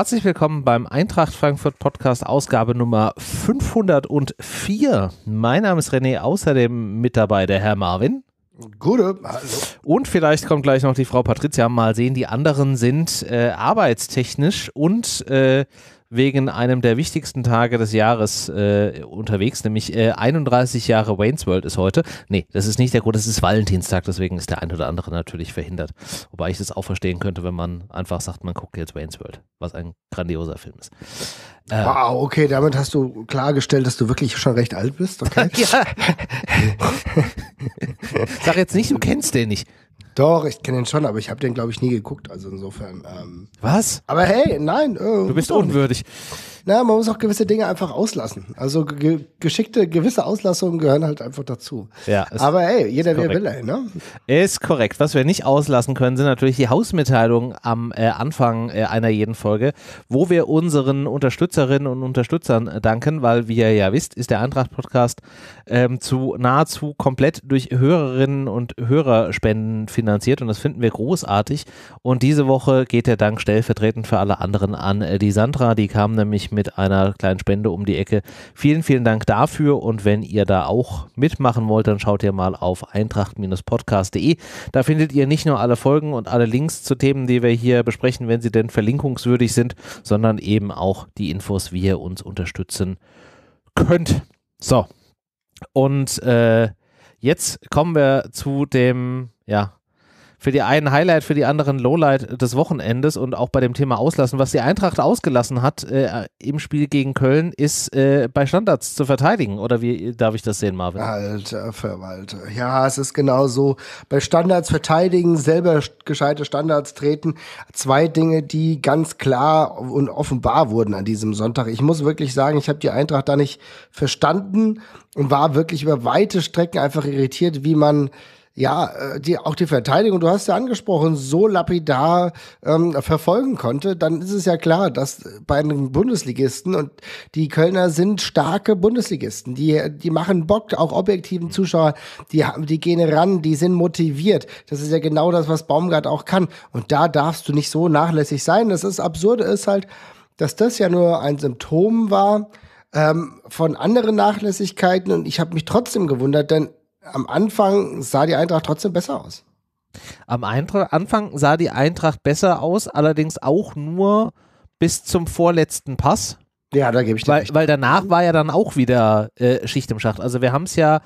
Herzlich willkommen beim Eintracht Frankfurt Podcast, Ausgabe Nummer 504. Mein Name ist René, außerdem mit dabei der Herr Marvin. Gute. Hallo. Und vielleicht kommt gleich noch die Frau Patricia. Mal sehen, die anderen sind äh, arbeitstechnisch und äh, wegen einem der wichtigsten Tage des Jahres äh, unterwegs, nämlich äh, 31 Jahre Wayne's World ist heute. Nee, das ist nicht der Grund, das ist Valentinstag, deswegen ist der ein oder andere natürlich verhindert. Wobei ich das auch verstehen könnte, wenn man einfach sagt, man guckt jetzt Wayne's World, was ein grandioser Film ist. Äh, wow, okay, damit hast du klargestellt, dass du wirklich schon recht alt bist, okay? Sag jetzt nicht, du kennst den nicht. Doch, ich kenne den schon, aber ich habe den, glaube ich, nie geguckt. Also insofern. Ähm, Was? Aber hey, nein. Äh, du bist unwürdig. Na, man muss auch gewisse Dinge einfach auslassen. Also ge geschickte, gewisse Auslassungen gehören halt einfach dazu. Ja. Aber hey, jeder wie er will, ey, ne? Ist korrekt. Was wir nicht auslassen können, sind natürlich die Hausmitteilungen am äh, Anfang äh, einer jeden Folge, wo wir unseren Unterstützerinnen und Unterstützern danken, weil, wie ihr ja wisst, ist der Eintracht-Podcast ähm, zu nahezu komplett durch Hörerinnen und Hörerspenden finanziert finanziert und das finden wir großartig. Und diese Woche geht der Dank stellvertretend für alle anderen an äh, die Sandra. Die kam nämlich mit einer kleinen Spende um die Ecke. Vielen, vielen Dank dafür. Und wenn ihr da auch mitmachen wollt, dann schaut ihr mal auf eintracht-podcast.de. Da findet ihr nicht nur alle Folgen und alle Links zu Themen, die wir hier besprechen, wenn sie denn verlinkungswürdig sind, sondern eben auch die Infos, wie ihr uns unterstützen könnt. So. Und äh, jetzt kommen wir zu dem, ja, für die einen Highlight, für die anderen Lowlight des Wochenendes und auch bei dem Thema Auslassen. Was die Eintracht ausgelassen hat äh, im Spiel gegen Köln, ist äh, bei Standards zu verteidigen. Oder wie darf ich das sehen, Marvin? Alter Verwalter. Ja, es ist genau so. Bei Standards verteidigen, selber gescheite Standards treten. Zwei Dinge, die ganz klar und offenbar wurden an diesem Sonntag. Ich muss wirklich sagen, ich habe die Eintracht da nicht verstanden und war wirklich über weite Strecken einfach irritiert, wie man ja, äh, die, auch die Verteidigung, du hast ja angesprochen, so lapidar ähm, verfolgen konnte, dann ist es ja klar, dass bei einem Bundesligisten und die Kölner sind starke Bundesligisten, die, die machen Bock, auch objektiven Zuschauer, die, die gehen ran, die sind motiviert. Das ist ja genau das, was Baumgart auch kann. Und da darfst du nicht so nachlässig sein. Das ist absurd, ist halt, dass das ja nur ein Symptom war, ähm, von anderen Nachlässigkeiten und ich habe mich trotzdem gewundert, denn am Anfang sah die Eintracht trotzdem besser aus. Am Eintracht, Anfang sah die Eintracht besser aus, allerdings auch nur bis zum vorletzten Pass. Ja, da gebe ich dir weil, recht. weil danach war ja dann auch wieder äh, Schicht im Schacht. Also wir haben es ja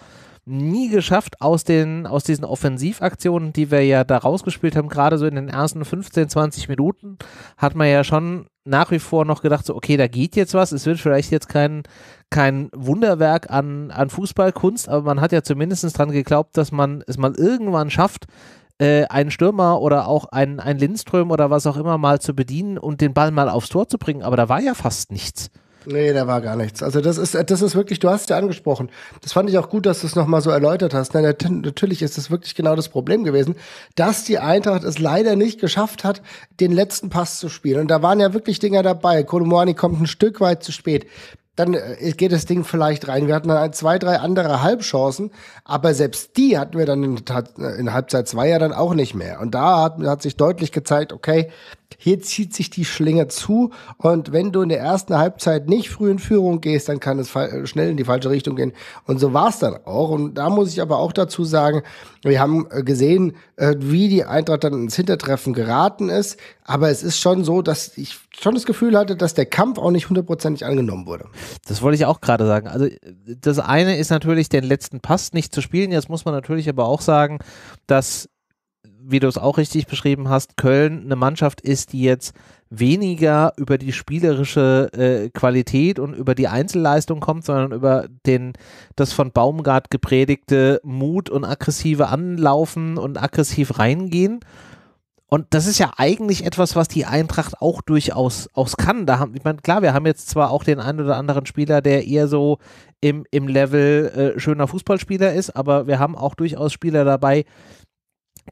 nie geschafft, aus, den, aus diesen Offensivaktionen, die wir ja da rausgespielt haben, gerade so in den ersten 15, 20 Minuten, hat man ja schon nach wie vor noch gedacht, so, okay, da geht jetzt was. Es wird vielleicht jetzt kein, kein Wunderwerk an, an Fußballkunst, aber man hat ja zumindest daran geglaubt, dass man es mal irgendwann schafft, äh, einen Stürmer oder auch einen Lindström oder was auch immer mal zu bedienen und den Ball mal aufs Tor zu bringen. Aber da war ja fast nichts. Nee, da war gar nichts. Also das ist, das ist wirklich, du hast es ja angesprochen. Das fand ich auch gut, dass du es nochmal so erläutert hast. Nein, natürlich ist das wirklich genau das Problem gewesen, dass die Eintracht es leider nicht geschafft hat, den letzten Pass zu spielen. Und da waren ja wirklich Dinger dabei. Kolomani kommt ein Stück weit zu spät. Dann äh, geht das Ding vielleicht rein. Wir hatten dann zwei, drei andere Halbchancen, aber selbst die hatten wir dann in, äh, in Halbzeit zwei ja dann auch nicht mehr. Und da hat, hat sich deutlich gezeigt, okay, hier zieht sich die Schlinge zu und wenn du in der ersten Halbzeit nicht früh in Führung gehst, dann kann es äh, schnell in die falsche Richtung gehen. Und so war es dann auch. Und da muss ich aber auch dazu sagen, wir haben äh, gesehen, äh, wie die Eintracht dann ins Hintertreffen geraten ist. Aber es ist schon so, dass ich schon das Gefühl hatte, dass der Kampf auch nicht hundertprozentig angenommen wurde. Das wollte ich auch gerade sagen. Also das eine ist natürlich, den letzten Pass nicht zu spielen. Jetzt muss man natürlich aber auch sagen, dass wie du es auch richtig beschrieben hast, Köln eine Mannschaft ist, die jetzt weniger über die spielerische äh, Qualität und über die Einzelleistung kommt, sondern über den das von Baumgart gepredigte Mut und aggressive Anlaufen und aggressiv reingehen. Und das ist ja eigentlich etwas, was die Eintracht auch durchaus aus kann. Da haben, ich meine, klar, wir haben jetzt zwar auch den einen oder anderen Spieler, der eher so im, im Level äh, schöner Fußballspieler ist, aber wir haben auch durchaus Spieler dabei, äh,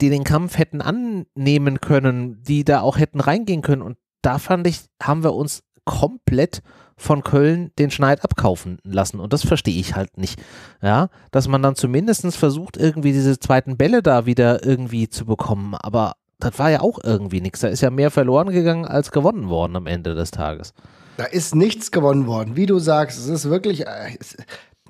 die den Kampf hätten annehmen können, die da auch hätten reingehen können. Und da fand ich, haben wir uns komplett von Köln den Schneid abkaufen lassen. Und das verstehe ich halt nicht. Ja, dass man dann zumindest versucht, irgendwie diese zweiten Bälle da wieder irgendwie zu bekommen. Aber das war ja auch irgendwie nichts. Da ist ja mehr verloren gegangen als gewonnen worden am Ende des Tages. Da ist nichts gewonnen worden. Wie du sagst, es ist wirklich, äh,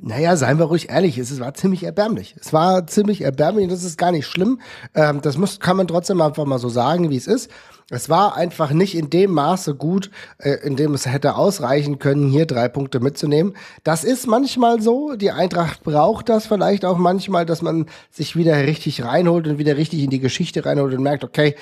naja, seien wir ruhig ehrlich, es war ziemlich erbärmlich. Es war ziemlich erbärmlich und das ist gar nicht schlimm. Ähm, das muss, kann man trotzdem einfach mal so sagen, wie es ist. Es war einfach nicht in dem Maße gut, äh, in dem es hätte ausreichen können, hier drei Punkte mitzunehmen. Das ist manchmal so. Die Eintracht braucht das vielleicht auch manchmal, dass man sich wieder richtig reinholt und wieder richtig in die Geschichte reinholt und merkt, okay,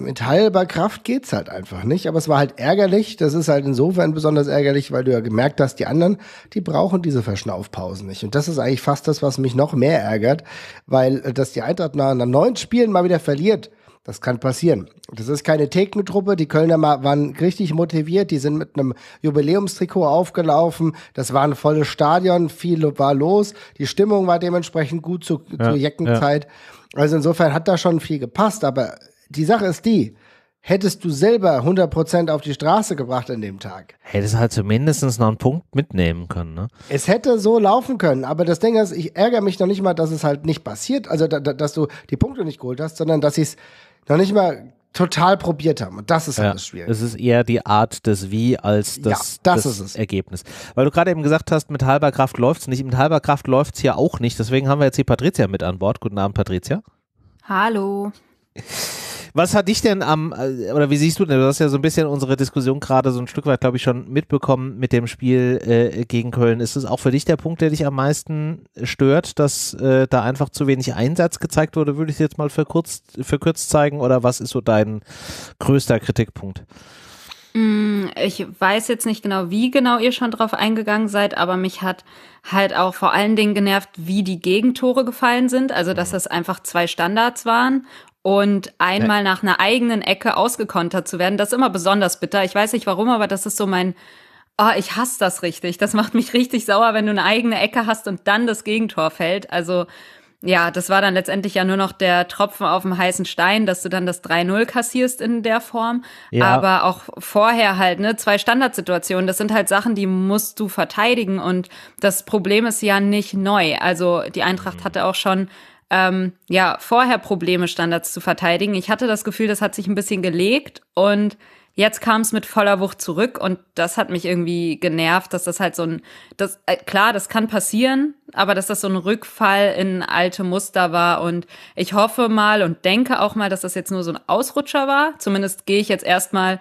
mit heilbar Kraft geht's halt einfach nicht. Aber es war halt ärgerlich. Das ist halt insofern besonders ärgerlich, weil du ja gemerkt hast, die anderen, die brauchen diese Verschnaufpausen nicht. Und das ist eigentlich fast das, was mich noch mehr ärgert, weil äh, dass die Eintracht nach, nach neun Spielen mal wieder verliert. Das kann passieren. Das ist keine Thekentruppe. Die Kölner waren richtig motiviert. Die sind mit einem Jubiläumstrikot aufgelaufen. Das war ein volles Stadion. Viel war los. Die Stimmung war dementsprechend gut zu, ja, zur Jeckenzeit. Ja. Also insofern hat da schon viel gepasst. Aber die Sache ist die, hättest du selber 100% auf die Straße gebracht an dem Tag. Hättest halt zumindest noch einen Punkt mitnehmen können, ne? Es hätte so laufen können, aber das Ding ist, ich ärgere mich noch nicht mal, dass es halt nicht passiert, also da, da, dass du die Punkte nicht geholt hast, sondern dass ich es noch nicht mal total probiert haben. Und das ist halt ja, halt das Schwierige. Es ist eher die Art des Wie als das, ja, das, das Ergebnis. Weil du gerade eben gesagt hast, mit halber Kraft läuft es nicht. Mit halber Kraft läuft es ja auch nicht. Deswegen haben wir jetzt die Patricia mit an Bord. Guten Abend, Patricia. Hallo. Was hat dich denn am, äh, oder wie siehst du denn, du hast ja so ein bisschen unsere Diskussion gerade so ein Stück weit, glaube ich, schon mitbekommen mit dem Spiel äh, gegen Köln. Ist es auch für dich der Punkt, der dich am meisten stört, dass äh, da einfach zu wenig Einsatz gezeigt wurde, würde ich jetzt mal verkürzt, verkürzt zeigen, oder was ist so dein größter Kritikpunkt? Mm, ich weiß jetzt nicht genau, wie genau ihr schon drauf eingegangen seid, aber mich hat halt auch vor allen Dingen genervt, wie die Gegentore gefallen sind. Also, dass mhm. das einfach zwei Standards waren und einmal nach einer eigenen Ecke ausgekontert zu werden, das ist immer besonders bitter. Ich weiß nicht warum, aber das ist so mein, oh, ich hasse das richtig. Das macht mich richtig sauer, wenn du eine eigene Ecke hast und dann das Gegentor fällt. Also ja, das war dann letztendlich ja nur noch der Tropfen auf dem heißen Stein, dass du dann das 3-0 kassierst in der Form. Ja. Aber auch vorher halt, ne, zwei Standardsituationen, das sind halt Sachen, die musst du verteidigen. Und das Problem ist ja nicht neu. Also die Eintracht mhm. hatte auch schon ähm, ja, vorher Probleme, Standards zu verteidigen. Ich hatte das Gefühl, das hat sich ein bisschen gelegt und jetzt kam es mit voller Wucht zurück und das hat mich irgendwie genervt, dass das halt so ein, das, äh, klar, das kann passieren, aber dass das so ein Rückfall in alte Muster war und ich hoffe mal und denke auch mal, dass das jetzt nur so ein Ausrutscher war. Zumindest gehe ich jetzt erstmal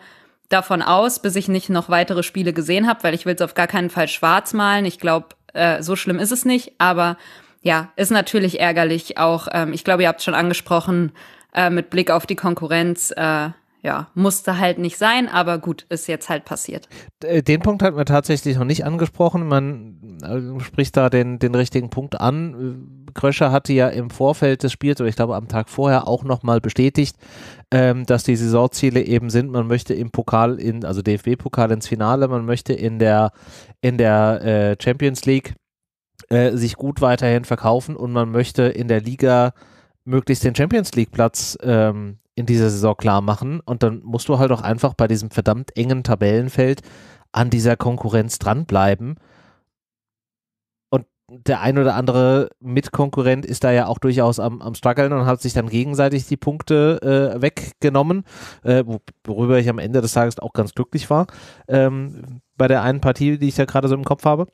davon aus, bis ich nicht noch weitere Spiele gesehen habe, weil ich will es auf gar keinen Fall schwarz malen. Ich glaube, äh, so schlimm ist es nicht, aber ja, ist natürlich ärgerlich auch. Ähm, ich glaube, ihr habt es schon angesprochen, äh, mit Blick auf die Konkurrenz, äh, ja, musste halt nicht sein, aber gut, ist jetzt halt passiert. Äh, den Punkt hat man tatsächlich noch nicht angesprochen. Man äh, spricht da den, den richtigen Punkt an. Äh, Kröscher hatte ja im Vorfeld des Spiels oder ich glaube am Tag vorher auch nochmal bestätigt, ähm, dass die Saisonziele eben sind, man möchte im Pokal, in, also DFB-Pokal ins Finale, man möchte in der, in der äh, Champions League äh, sich gut weiterhin verkaufen und man möchte in der Liga möglichst den Champions League Platz ähm, in dieser Saison klar machen und dann musst du halt auch einfach bei diesem verdammt engen Tabellenfeld an dieser Konkurrenz dranbleiben. Und der ein oder andere Mitkonkurrent ist da ja auch durchaus am, am Struggeln und hat sich dann gegenseitig die Punkte äh, weggenommen, äh, worüber ich am Ende des Tages auch ganz glücklich war ähm, bei der einen Partie, die ich da gerade so im Kopf habe.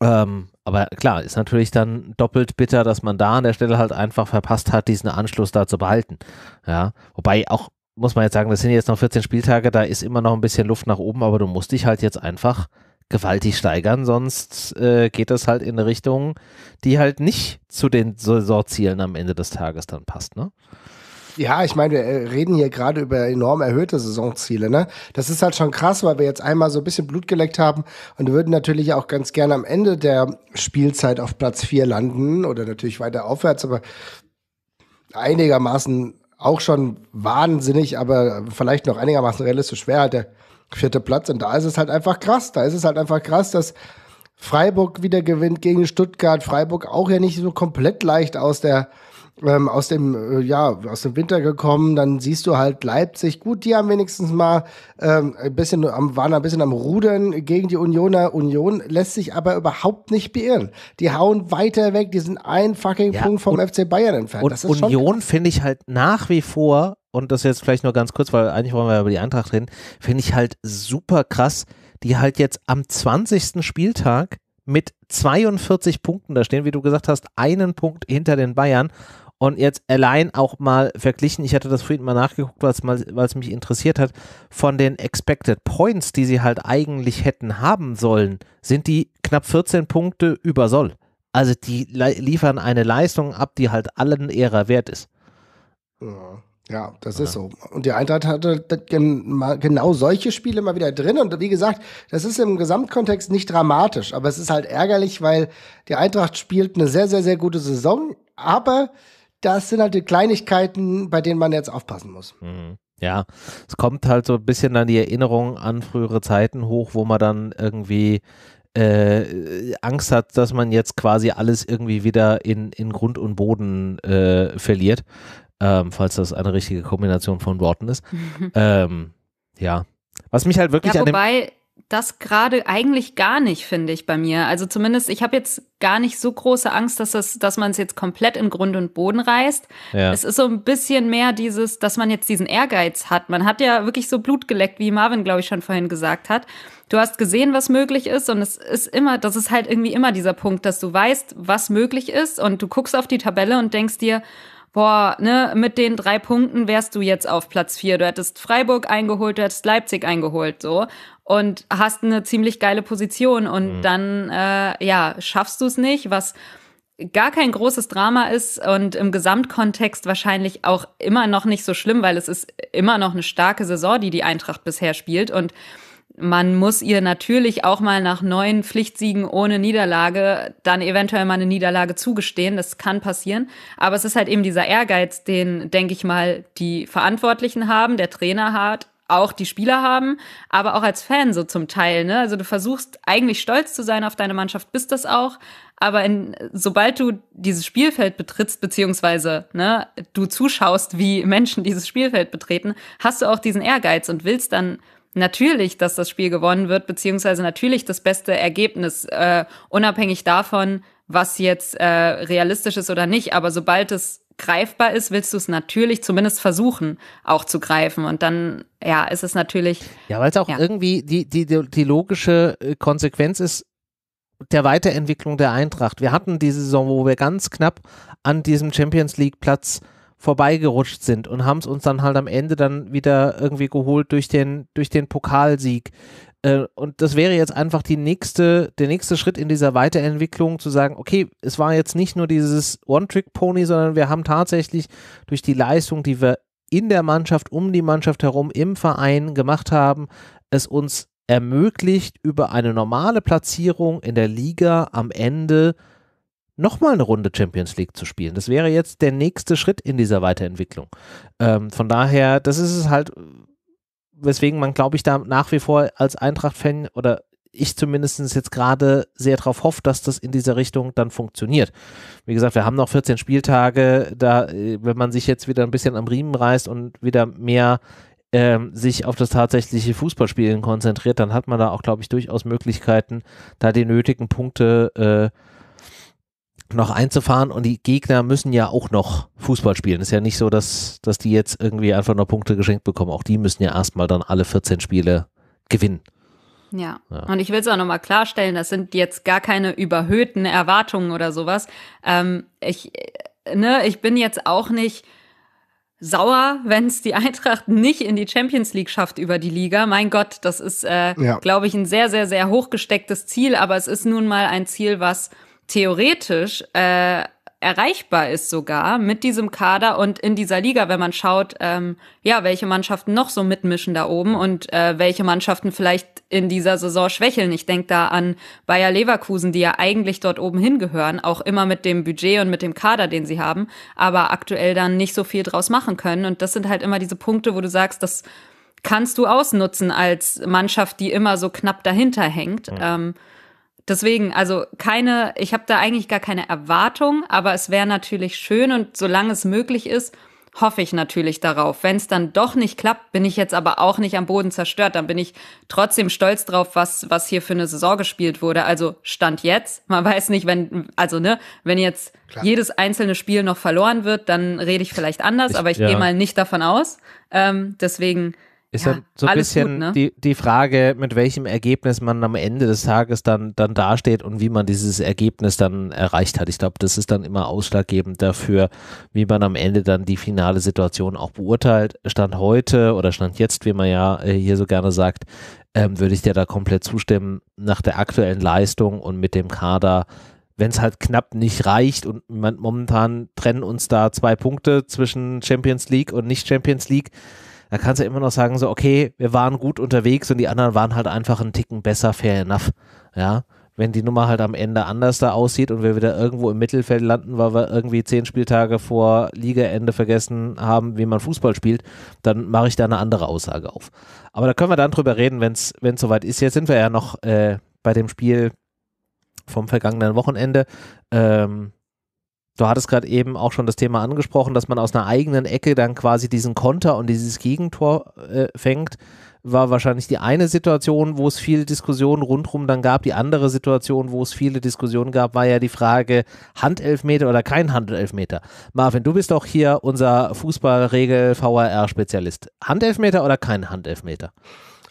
Ähm, aber klar, ist natürlich dann doppelt bitter, dass man da an der Stelle halt einfach verpasst hat, diesen Anschluss da zu behalten. Ja, wobei auch, muss man jetzt sagen, das sind jetzt noch 14 Spieltage, da ist immer noch ein bisschen Luft nach oben, aber du musst dich halt jetzt einfach gewaltig steigern, sonst äh, geht das halt in eine Richtung, die halt nicht zu den Saisonzielen am Ende des Tages dann passt, ne? Ja, ich meine, wir äh, reden hier gerade über enorm erhöhte Saisonziele. Ne? Das ist halt schon krass, weil wir jetzt einmal so ein bisschen Blut geleckt haben und würden natürlich auch ganz gerne am Ende der Spielzeit auf Platz 4 landen oder natürlich weiter aufwärts, aber einigermaßen auch schon wahnsinnig, aber vielleicht noch einigermaßen realistisch wäre halt der vierte Platz. Und da ist es halt einfach krass. Da ist es halt einfach krass, dass Freiburg wieder gewinnt gegen Stuttgart. Freiburg auch ja nicht so komplett leicht aus der ähm, aus dem äh, ja aus dem Winter gekommen, dann siehst du halt Leipzig. Gut, die haben wenigstens mal ähm, ein bisschen am, waren ein bisschen am Rudern gegen die Unioner. Union lässt sich aber überhaupt nicht beirren. Die hauen weiter weg. Die sind ein fucking ja, Punkt vom und, FC Bayern entfernt. Und Union finde ich halt nach wie vor und das jetzt vielleicht nur ganz kurz, weil eigentlich wollen wir über die Eintracht reden, finde ich halt super krass, die halt jetzt am 20. Spieltag mit 42 Punkten da stehen, wie du gesagt hast, einen Punkt hinter den Bayern und jetzt allein auch mal verglichen, ich hatte das vorhin mal nachgeguckt, weil es mich interessiert hat, von den Expected Points, die sie halt eigentlich hätten haben sollen, sind die knapp 14 Punkte über Soll. Also die liefern eine Leistung ab, die halt allen ihrer wert ist. Ja. Ja, das ja. ist so. Und die Eintracht hatte genau solche Spiele mal wieder drin. Und wie gesagt, das ist im Gesamtkontext nicht dramatisch, aber es ist halt ärgerlich, weil die Eintracht spielt eine sehr, sehr, sehr gute Saison, aber das sind halt die Kleinigkeiten, bei denen man jetzt aufpassen muss. Mhm. Ja, es kommt halt so ein bisschen an die Erinnerung an frühere Zeiten hoch, wo man dann irgendwie äh, Angst hat, dass man jetzt quasi alles irgendwie wieder in, in Grund und Boden äh, verliert, ähm, falls das eine richtige Kombination von Worten ist. Ähm, ja, was mich halt wirklich ja, wobei, an dem das gerade eigentlich gar nicht, finde ich bei mir. Also zumindest, ich habe jetzt gar nicht so große Angst, dass, das, dass man es jetzt komplett in Grund und Boden reißt. Ja. Es ist so ein bisschen mehr dieses, dass man jetzt diesen Ehrgeiz hat. Man hat ja wirklich so Blut geleckt, wie Marvin, glaube ich, schon vorhin gesagt hat. Du hast gesehen, was möglich ist und es ist immer, das ist halt irgendwie immer dieser Punkt, dass du weißt, was möglich ist und du guckst auf die Tabelle und denkst dir, boah, ne, mit den drei Punkten wärst du jetzt auf Platz vier. Du hättest Freiburg eingeholt, du hättest Leipzig eingeholt, so. Und hast eine ziemlich geile Position und mhm. dann, äh, ja, schaffst du es nicht, was gar kein großes Drama ist und im Gesamtkontext wahrscheinlich auch immer noch nicht so schlimm, weil es ist immer noch eine starke Saison, die die Eintracht bisher spielt und man muss ihr natürlich auch mal nach neun Pflichtsiegen ohne Niederlage dann eventuell mal eine Niederlage zugestehen. Das kann passieren. Aber es ist halt eben dieser Ehrgeiz, den, denke ich mal, die Verantwortlichen haben, der Trainer hat, auch die Spieler haben, aber auch als Fan so zum Teil. Ne? Also du versuchst eigentlich stolz zu sein auf deine Mannschaft, bist das auch. Aber in, sobald du dieses Spielfeld betrittst, beziehungsweise ne, du zuschaust, wie Menschen dieses Spielfeld betreten, hast du auch diesen Ehrgeiz und willst dann natürlich, dass das Spiel gewonnen wird, beziehungsweise natürlich das beste Ergebnis, äh, unabhängig davon, was jetzt äh, realistisch ist oder nicht. Aber sobald es greifbar ist, willst du es natürlich zumindest versuchen, auch zu greifen. Und dann, ja, ist es natürlich. Ja, weil es auch ja. irgendwie die, die, die logische äh, Konsequenz ist, der Weiterentwicklung der Eintracht. Wir hatten diese Saison, wo wir ganz knapp an diesem Champions League Platz vorbeigerutscht sind und haben es uns dann halt am Ende dann wieder irgendwie geholt durch den, durch den Pokalsieg. Äh, und das wäre jetzt einfach die nächste, der nächste Schritt in dieser Weiterentwicklung, zu sagen, okay, es war jetzt nicht nur dieses One-Trick-Pony, sondern wir haben tatsächlich durch die Leistung, die wir in der Mannschaft, um die Mannschaft herum, im Verein gemacht haben, es uns ermöglicht, über eine normale Platzierung in der Liga am Ende äh, nochmal eine Runde Champions League zu spielen. Das wäre jetzt der nächste Schritt in dieser Weiterentwicklung. Ähm, von daher, das ist es halt, weswegen man, glaube ich, da nach wie vor als Eintracht-Fan oder ich zumindest jetzt gerade sehr darauf hoffe, dass das in dieser Richtung dann funktioniert. Wie gesagt, wir haben noch 14 Spieltage, da, äh, wenn man sich jetzt wieder ein bisschen am Riemen reißt und wieder mehr ähm, sich auf das tatsächliche Fußballspielen konzentriert, dann hat man da auch, glaube ich, durchaus Möglichkeiten, da die nötigen Punkte äh, noch einzufahren und die Gegner müssen ja auch noch Fußball spielen. Ist ja nicht so, dass, dass die jetzt irgendwie einfach nur Punkte geschenkt bekommen. Auch die müssen ja erstmal dann alle 14 Spiele gewinnen. Ja. ja. und ich will es auch nochmal klarstellen, das sind jetzt gar keine überhöhten Erwartungen oder sowas. Ähm, ich, äh, ne, ich bin jetzt auch nicht sauer, wenn es die Eintracht nicht in die Champions League schafft über die Liga. Mein Gott, das ist, äh, ja. glaube ich, ein sehr, sehr, sehr hochgestecktes Ziel, aber es ist nun mal ein Ziel, was theoretisch äh, erreichbar ist sogar mit diesem Kader und in dieser Liga, wenn man schaut, ähm, ja, welche Mannschaften noch so mitmischen da oben und äh, welche Mannschaften vielleicht in dieser Saison schwächeln. Ich denke da an Bayer Leverkusen, die ja eigentlich dort oben hingehören, auch immer mit dem Budget und mit dem Kader, den sie haben, aber aktuell dann nicht so viel draus machen können. Und das sind halt immer diese Punkte, wo du sagst, das kannst du ausnutzen als Mannschaft, die immer so knapp dahinter hängt. Mhm. Ähm, Deswegen, also keine, ich habe da eigentlich gar keine Erwartung, aber es wäre natürlich schön und solange es möglich ist, hoffe ich natürlich darauf. Wenn es dann doch nicht klappt, bin ich jetzt aber auch nicht am Boden zerstört. Dann bin ich trotzdem stolz drauf, was, was hier für eine Saison gespielt wurde. Also Stand jetzt. Man weiß nicht, wenn, also ne, wenn jetzt Klar. jedes einzelne Spiel noch verloren wird, dann rede ich vielleicht anders, ich, aber ich ja. gehe mal nicht davon aus. Ähm, deswegen ist ja, dann halt so ein bisschen gut, ne? die, die Frage, mit welchem Ergebnis man am Ende des Tages dann, dann dasteht und wie man dieses Ergebnis dann erreicht hat. Ich glaube, das ist dann immer ausschlaggebend dafür, wie man am Ende dann die finale Situation auch beurteilt. Stand heute oder Stand jetzt, wie man ja äh, hier so gerne sagt, ähm, würde ich dir da komplett zustimmen. Nach der aktuellen Leistung und mit dem Kader wenn es halt knapp nicht reicht und momentan trennen uns da zwei Punkte zwischen Champions League und nicht Champions League, da kannst du immer noch sagen, so, okay, wir waren gut unterwegs und die anderen waren halt einfach einen Ticken besser, fair enough. Ja. Wenn die Nummer halt am Ende anders da aussieht und wir wieder irgendwo im Mittelfeld landen, weil wir irgendwie zehn Spieltage vor Ligaende vergessen haben, wie man Fußball spielt, dann mache ich da eine andere Aussage auf. Aber da können wir dann drüber reden, wenn es soweit ist. Jetzt sind wir ja noch äh, bei dem Spiel vom vergangenen Wochenende. Ähm, Du hattest gerade eben auch schon das Thema angesprochen, dass man aus einer eigenen Ecke dann quasi diesen Konter und dieses Gegentor äh, fängt. War wahrscheinlich die eine Situation, wo es viele Diskussionen rundherum dann gab. Die andere Situation, wo es viele Diskussionen gab, war ja die Frage Handelfmeter oder kein Handelfmeter. Marvin, du bist doch hier unser fußballregel vr spezialist Handelfmeter oder kein Handelfmeter?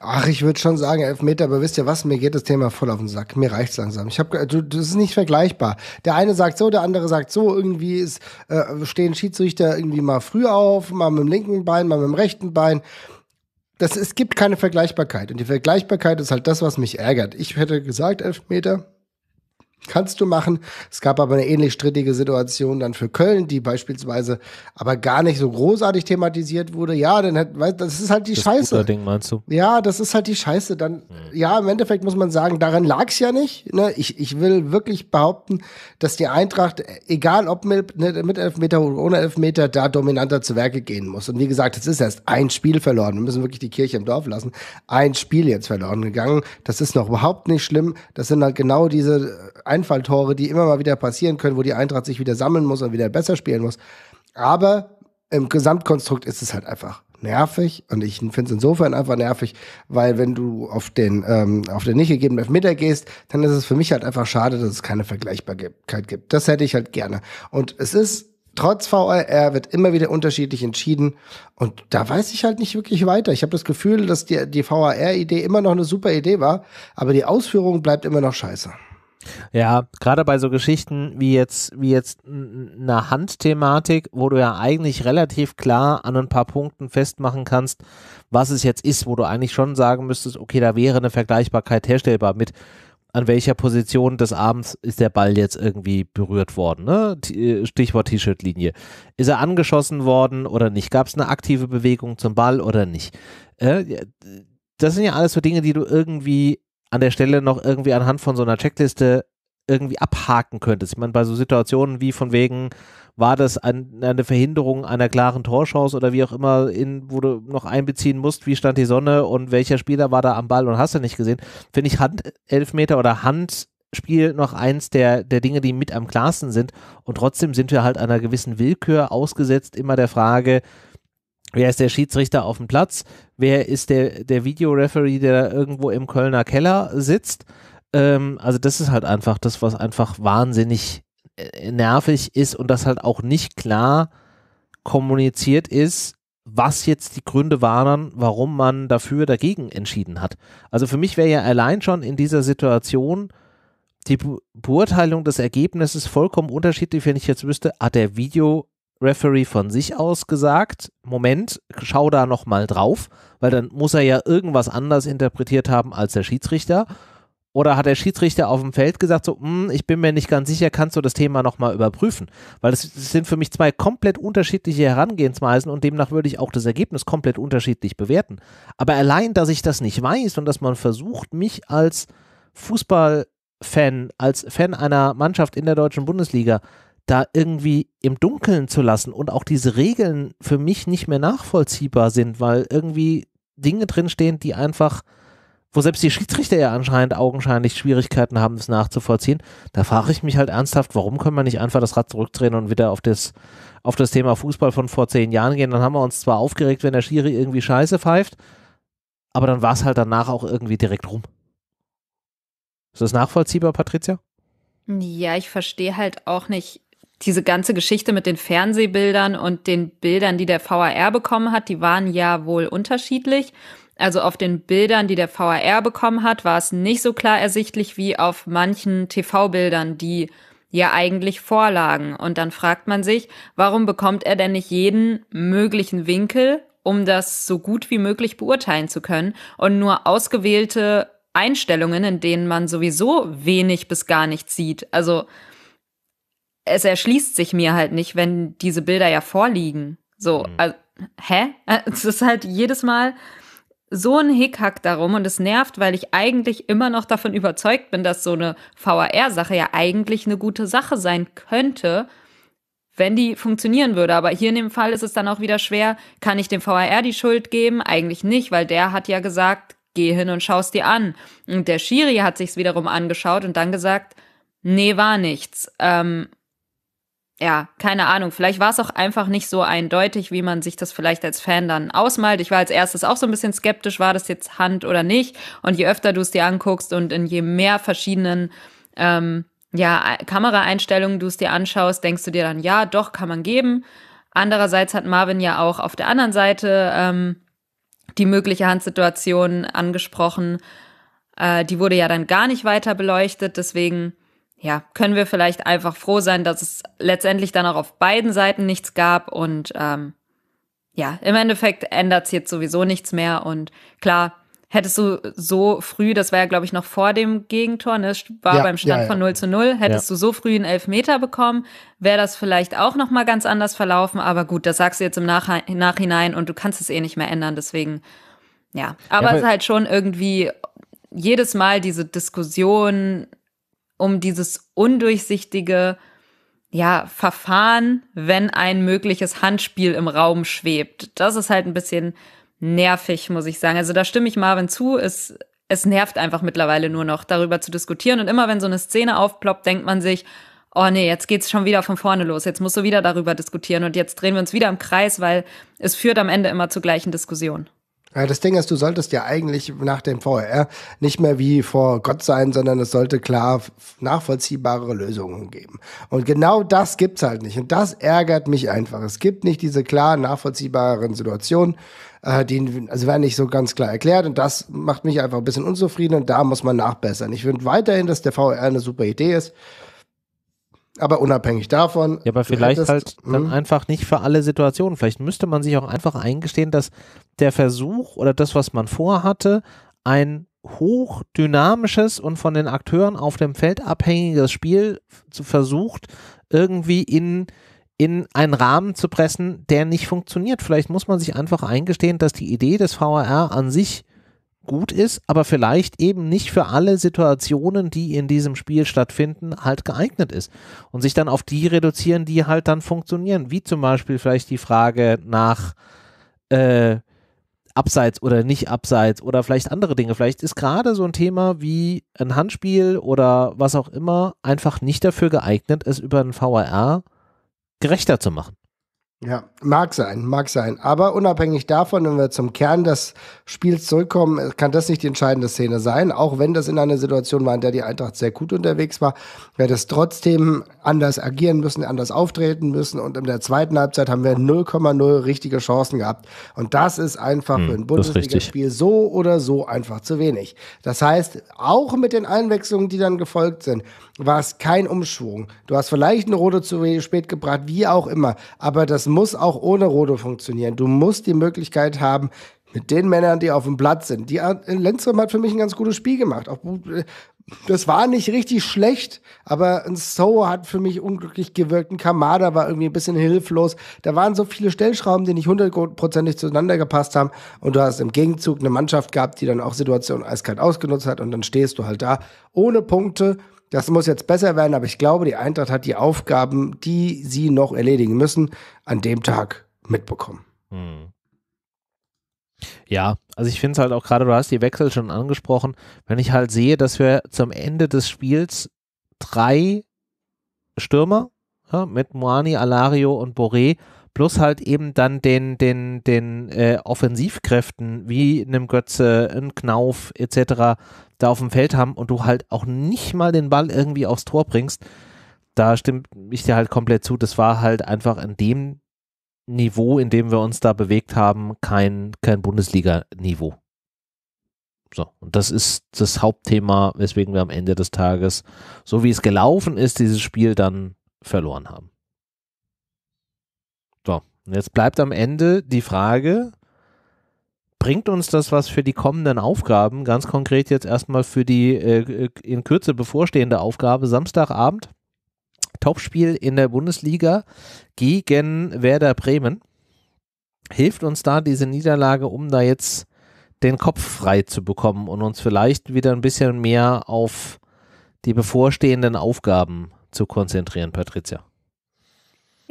Ach, ich würde schon sagen, Elfmeter, aber wisst ihr was? Mir geht das Thema voll auf den Sack. Mir reicht's langsam. Ich habe, das ist nicht vergleichbar. Der eine sagt so, der andere sagt so. Irgendwie ist, äh, stehen Schiedsrichter irgendwie mal früh auf, mal mit dem linken Bein, mal mit dem rechten Bein. Das, es gibt keine Vergleichbarkeit. Und die Vergleichbarkeit ist halt das, was mich ärgert. Ich hätte gesagt, Elfmeter, Kannst du machen. Es gab aber eine ähnlich strittige Situation dann für Köln, die beispielsweise aber gar nicht so großartig thematisiert wurde. Ja, dann hat, das ist halt die das Scheiße. Ding, meinst du? Ja, das ist halt die Scheiße. Dann, mhm. ja, im Endeffekt muss man sagen, daran lag es ja nicht. Ne? Ich, ich will wirklich behaupten, dass die Eintracht, egal ob mit, ne, mit Elfmeter oder ohne Elfmeter, da dominanter zu Werke gehen muss. Und wie gesagt, es ist erst ein Spiel verloren. Wir müssen wirklich die Kirche im Dorf lassen. Ein Spiel jetzt verloren gegangen. Das ist noch überhaupt nicht schlimm. Das sind halt genau diese Einfalltore, die immer mal wieder passieren können, wo die Eintracht sich wieder sammeln muss und wieder besser spielen muss. Aber im Gesamtkonstrukt ist es halt einfach nervig und ich finde es insofern einfach nervig, weil wenn du auf den ähm, auf den nicht gegebenen Elfmeter gehst, dann ist es für mich halt einfach schade, dass es keine Vergleichbarkeit gibt. Das hätte ich halt gerne. Und es ist trotz VAR wird immer wieder unterschiedlich entschieden und da weiß ich halt nicht wirklich weiter. Ich habe das Gefühl, dass die die VAR-Idee immer noch eine super Idee war, aber die Ausführung bleibt immer noch scheiße. Ja, gerade bei so Geschichten wie jetzt, wie jetzt eine Handthematik, wo du ja eigentlich relativ klar an ein paar Punkten festmachen kannst, was es jetzt ist, wo du eigentlich schon sagen müsstest, okay, da wäre eine Vergleichbarkeit herstellbar mit, an welcher Position des Abends ist der Ball jetzt irgendwie berührt worden, ne? Äh, Stichwort T-Shirt-Linie. Ist er angeschossen worden oder nicht? Gab es eine aktive Bewegung zum Ball oder nicht? Äh, das sind ja alles so Dinge, die du irgendwie an der Stelle noch irgendwie anhand von so einer Checkliste irgendwie abhaken könntest. Ich meine, bei so Situationen wie von wegen, war das ein, eine Verhinderung einer klaren Torschance oder wie auch immer, in, wo du noch einbeziehen musst, wie stand die Sonne und welcher Spieler war da am Ball und hast du nicht gesehen, finde ich Handelfmeter oder Handspiel noch eins der, der Dinge, die mit am klarsten sind. Und trotzdem sind wir halt einer gewissen Willkür ausgesetzt, immer der Frage, Wer ist der Schiedsrichter auf dem Platz? Wer ist der, der Videoreferee, der da irgendwo im Kölner Keller sitzt? Ähm, also das ist halt einfach das, was einfach wahnsinnig äh, nervig ist und das halt auch nicht klar kommuniziert ist, was jetzt die Gründe waren, warum man dafür dagegen entschieden hat. Also für mich wäre ja allein schon in dieser Situation die Beurteilung des Ergebnisses vollkommen unterschiedlich, wenn ich jetzt wüsste, ah, der Video Referee von sich aus gesagt, Moment, schau da nochmal drauf, weil dann muss er ja irgendwas anders interpretiert haben als der Schiedsrichter. Oder hat der Schiedsrichter auf dem Feld gesagt, so, hm, ich bin mir nicht ganz sicher, kannst du das Thema nochmal überprüfen? Weil das, sind für mich zwei komplett unterschiedliche Herangehensweisen und demnach würde ich auch das Ergebnis komplett unterschiedlich bewerten. Aber allein, dass ich das nicht weiß und dass man versucht, mich als Fußballfan, als Fan einer Mannschaft in der deutschen Bundesliga da irgendwie im Dunkeln zu lassen und auch diese Regeln für mich nicht mehr nachvollziehbar sind, weil irgendwie Dinge drinstehen, die einfach, wo selbst die Schiedsrichter ja anscheinend augenscheinlich Schwierigkeiten haben, das nachzuvollziehen, da frage ich mich halt ernsthaft, warum können wir nicht einfach das Rad zurückdrehen und wieder auf das, auf das Thema Fußball von vor zehn Jahren gehen? Dann haben wir uns zwar aufgeregt, wenn der Schiri irgendwie Scheiße pfeift, aber dann war es halt danach auch irgendwie direkt rum. Ist das nachvollziehbar, Patricia? Ja, ich verstehe halt auch nicht, diese ganze Geschichte mit den Fernsehbildern und den Bildern, die der VAR bekommen hat, die waren ja wohl unterschiedlich. Also auf den Bildern, die der VAR bekommen hat, war es nicht so klar ersichtlich wie auf manchen TV-Bildern, die ja eigentlich vorlagen. Und dann fragt man sich, warum bekommt er denn nicht jeden möglichen Winkel, um das so gut wie möglich beurteilen zu können und nur ausgewählte Einstellungen, in denen man sowieso wenig bis gar nichts sieht. Also es erschließt sich mir halt nicht, wenn diese Bilder ja vorliegen. So, mhm. also, hä? Es ist halt jedes Mal so ein Hickhack darum und es nervt, weil ich eigentlich immer noch davon überzeugt bin, dass so eine VAR-Sache ja eigentlich eine gute Sache sein könnte, wenn die funktionieren würde. Aber hier in dem Fall ist es dann auch wieder schwer, kann ich dem VAR die Schuld geben? Eigentlich nicht, weil der hat ja gesagt, geh hin und schaust dir an. Und der Schiri hat sich's wiederum angeschaut und dann gesagt, nee, war nichts. Ähm, ja, keine Ahnung, vielleicht war es auch einfach nicht so eindeutig, wie man sich das vielleicht als Fan dann ausmalt. Ich war als erstes auch so ein bisschen skeptisch, war das jetzt Hand oder nicht. Und je öfter du es dir anguckst und in je mehr verschiedenen ähm, ja, Kameraeinstellungen du es dir anschaust, denkst du dir dann, ja, doch, kann man geben. Andererseits hat Marvin ja auch auf der anderen Seite ähm, die mögliche Handsituation angesprochen. Äh, die wurde ja dann gar nicht weiter beleuchtet, deswegen ja, können wir vielleicht einfach froh sein, dass es letztendlich dann auch auf beiden Seiten nichts gab und ähm, ja, im Endeffekt ändert es jetzt sowieso nichts mehr und klar, hättest du so früh, das war ja glaube ich noch vor dem Gegentor, ne, war ja, beim Stand ja, ja. von 0 zu 0, hättest du so früh einen Elfmeter bekommen, wäre das vielleicht auch nochmal ganz anders verlaufen, aber gut, das sagst du jetzt im Nach Nachhinein und du kannst es eh nicht mehr ändern, deswegen ja, aber, aber es ist halt schon irgendwie jedes Mal diese Diskussion um dieses undurchsichtige ja, Verfahren, wenn ein mögliches Handspiel im Raum schwebt. Das ist halt ein bisschen nervig, muss ich sagen. Also da stimme ich Marvin zu. Es, es nervt einfach mittlerweile nur noch, darüber zu diskutieren. Und immer wenn so eine Szene aufploppt, denkt man sich, oh nee, jetzt geht's schon wieder von vorne los. Jetzt musst du wieder darüber diskutieren. Und jetzt drehen wir uns wieder im Kreis, weil es führt am Ende immer zur gleichen Diskussion. Das Ding ist, du solltest ja eigentlich nach dem VR nicht mehr wie vor Gott sein, sondern es sollte klar nachvollziehbare Lösungen geben. Und genau das gibt's halt nicht. Und das ärgert mich einfach. Es gibt nicht diese klar nachvollziehbaren Situationen, äh, die also werden nicht so ganz klar erklärt. Und das macht mich einfach ein bisschen unzufrieden und da muss man nachbessern. Ich finde weiterhin, dass der VR eine super Idee ist. Aber unabhängig davon. Ja, aber vielleicht hättest, halt dann hm? einfach nicht für alle Situationen. Vielleicht müsste man sich auch einfach eingestehen, dass der Versuch oder das, was man vorhatte, ein hochdynamisches und von den Akteuren auf dem Feld abhängiges Spiel zu versucht, irgendwie in, in einen Rahmen zu pressen, der nicht funktioniert. Vielleicht muss man sich einfach eingestehen, dass die Idee des VAR an sich gut ist, aber vielleicht eben nicht für alle Situationen, die in diesem Spiel stattfinden, halt geeignet ist. Und sich dann auf die reduzieren, die halt dann funktionieren. Wie zum Beispiel vielleicht die Frage nach äh, abseits oder nicht abseits oder vielleicht andere Dinge. Vielleicht ist gerade so ein Thema wie ein Handspiel oder was auch immer einfach nicht dafür geeignet, es über einen VR gerechter zu machen. Ja, mag sein, mag sein. Aber unabhängig davon, wenn wir zum Kern des Spiels zurückkommen, kann das nicht die entscheidende Szene sein. Auch wenn das in einer Situation war, in der die Eintracht sehr gut unterwegs war, wäre das trotzdem anders agieren müssen, anders auftreten müssen. Und in der zweiten Halbzeit haben wir 0,0 richtige Chancen gehabt. Und das ist einfach hm, für ein Bundesligaspiel so oder so einfach zu wenig. Das heißt, auch mit den Einwechslungen, die dann gefolgt sind, war es kein Umschwung. Du hast vielleicht eine Rode zu spät gebracht, wie auch immer. Aber das muss auch ohne Rode funktionieren. Du musst die Möglichkeit haben, mit den Männern, die auf dem Platz sind. Die äh, Lenzram hat für mich ein ganz gutes Spiel gemacht. Auch, äh, das war nicht richtig schlecht, aber ein So hat für mich unglücklich gewirkt. Ein Kamada war irgendwie ein bisschen hilflos. Da waren so viele Stellschrauben, die nicht hundertprozentig zueinander gepasst haben. Und du hast im Gegenzug eine Mannschaft gehabt, die dann auch Situationen eiskalt ausgenutzt hat. Und dann stehst du halt da ohne Punkte das muss jetzt besser werden, aber ich glaube, die Eintracht hat die Aufgaben, die sie noch erledigen müssen, an dem Tag mitbekommen. Hm. Ja, also ich finde es halt auch gerade, du hast die Wechsel schon angesprochen, wenn ich halt sehe, dass wir zum Ende des Spiels drei Stürmer ja, mit Moani, Alario und Boré plus halt eben dann den, den, den äh, Offensivkräften wie einem Götze, einem Knauf etc. da auf dem Feld haben und du halt auch nicht mal den Ball irgendwie aufs Tor bringst, da stimme ich dir halt komplett zu. Das war halt einfach an dem Niveau, in dem wir uns da bewegt haben, kein, kein Bundesliga-Niveau. So, und das ist das Hauptthema, weswegen wir am Ende des Tages, so wie es gelaufen ist, dieses Spiel dann verloren haben jetzt bleibt am Ende die Frage, bringt uns das was für die kommenden Aufgaben, ganz konkret jetzt erstmal für die äh, in Kürze bevorstehende Aufgabe Samstagabend, Topspiel in der Bundesliga gegen Werder Bremen. Hilft uns da diese Niederlage, um da jetzt den Kopf frei zu bekommen und uns vielleicht wieder ein bisschen mehr auf die bevorstehenden Aufgaben zu konzentrieren, Patricia?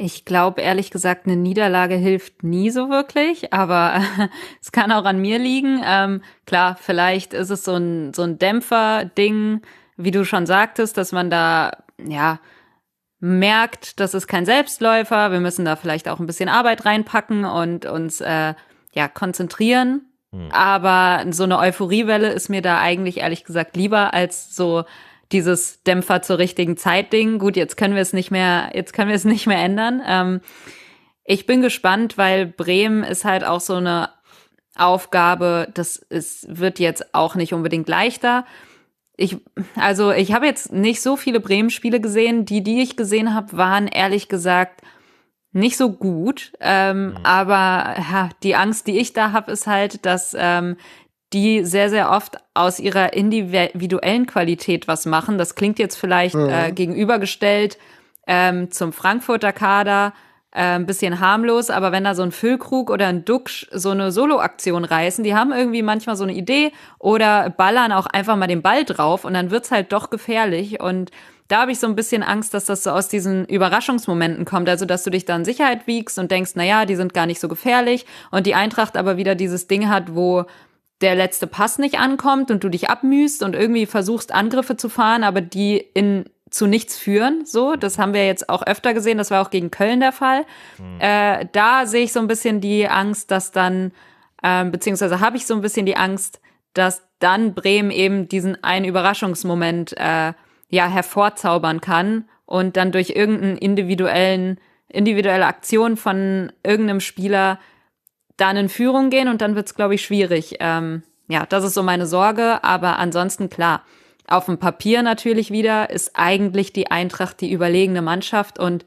Ich glaube, ehrlich gesagt, eine Niederlage hilft nie so wirklich, aber es kann auch an mir liegen. Ähm, klar, vielleicht ist es so ein, so ein Dämpfer-Ding, wie du schon sagtest, dass man da, ja, merkt, das ist kein Selbstläufer, wir müssen da vielleicht auch ein bisschen Arbeit reinpacken und uns, äh, ja, konzentrieren. Hm. Aber so eine Euphoriewelle ist mir da eigentlich, ehrlich gesagt, lieber als so, dieses Dämpfer zur richtigen Zeit Ding. Gut, jetzt können wir es nicht mehr, jetzt können wir es nicht mehr ändern. Ähm, ich bin gespannt, weil Bremen ist halt auch so eine Aufgabe, das ist, wird jetzt auch nicht unbedingt leichter. Ich, also ich habe jetzt nicht so viele Bremen-Spiele gesehen. Die, die ich gesehen habe, waren ehrlich gesagt nicht so gut. Ähm, mhm. Aber ja, die Angst, die ich da habe, ist halt, dass ähm, die sehr, sehr oft aus ihrer individuellen Qualität was machen. Das klingt jetzt vielleicht äh, mhm. äh, gegenübergestellt ähm, zum Frankfurter Kader äh, ein bisschen harmlos, aber wenn da so ein Füllkrug oder ein Duxch so eine Soloaktion reißen, die haben irgendwie manchmal so eine Idee oder ballern auch einfach mal den Ball drauf und dann wird's halt doch gefährlich und da habe ich so ein bisschen Angst, dass das so aus diesen Überraschungsmomenten kommt. Also, dass du dich dann Sicherheit wiegst und denkst, na ja, die sind gar nicht so gefährlich. Und die Eintracht aber wieder dieses Ding hat, wo der letzte Pass nicht ankommt und du dich abmühst und irgendwie versuchst, Angriffe zu fahren, aber die in zu nichts führen. So, das haben wir jetzt auch öfter gesehen. Das war auch gegen Köln der Fall. Mhm. Äh, da sehe ich so ein bisschen die Angst, dass dann, ähm, beziehungsweise habe ich so ein bisschen die Angst, dass dann Bremen eben diesen einen Überraschungsmoment äh, ja hervorzaubern kann und dann durch irgendeinen individuellen individuelle Aktion von irgendeinem Spieler dann in Führung gehen und dann wird es, glaube ich, schwierig. Ähm, ja, das ist so meine Sorge. Aber ansonsten klar, auf dem Papier natürlich wieder ist eigentlich die Eintracht die überlegene Mannschaft. Und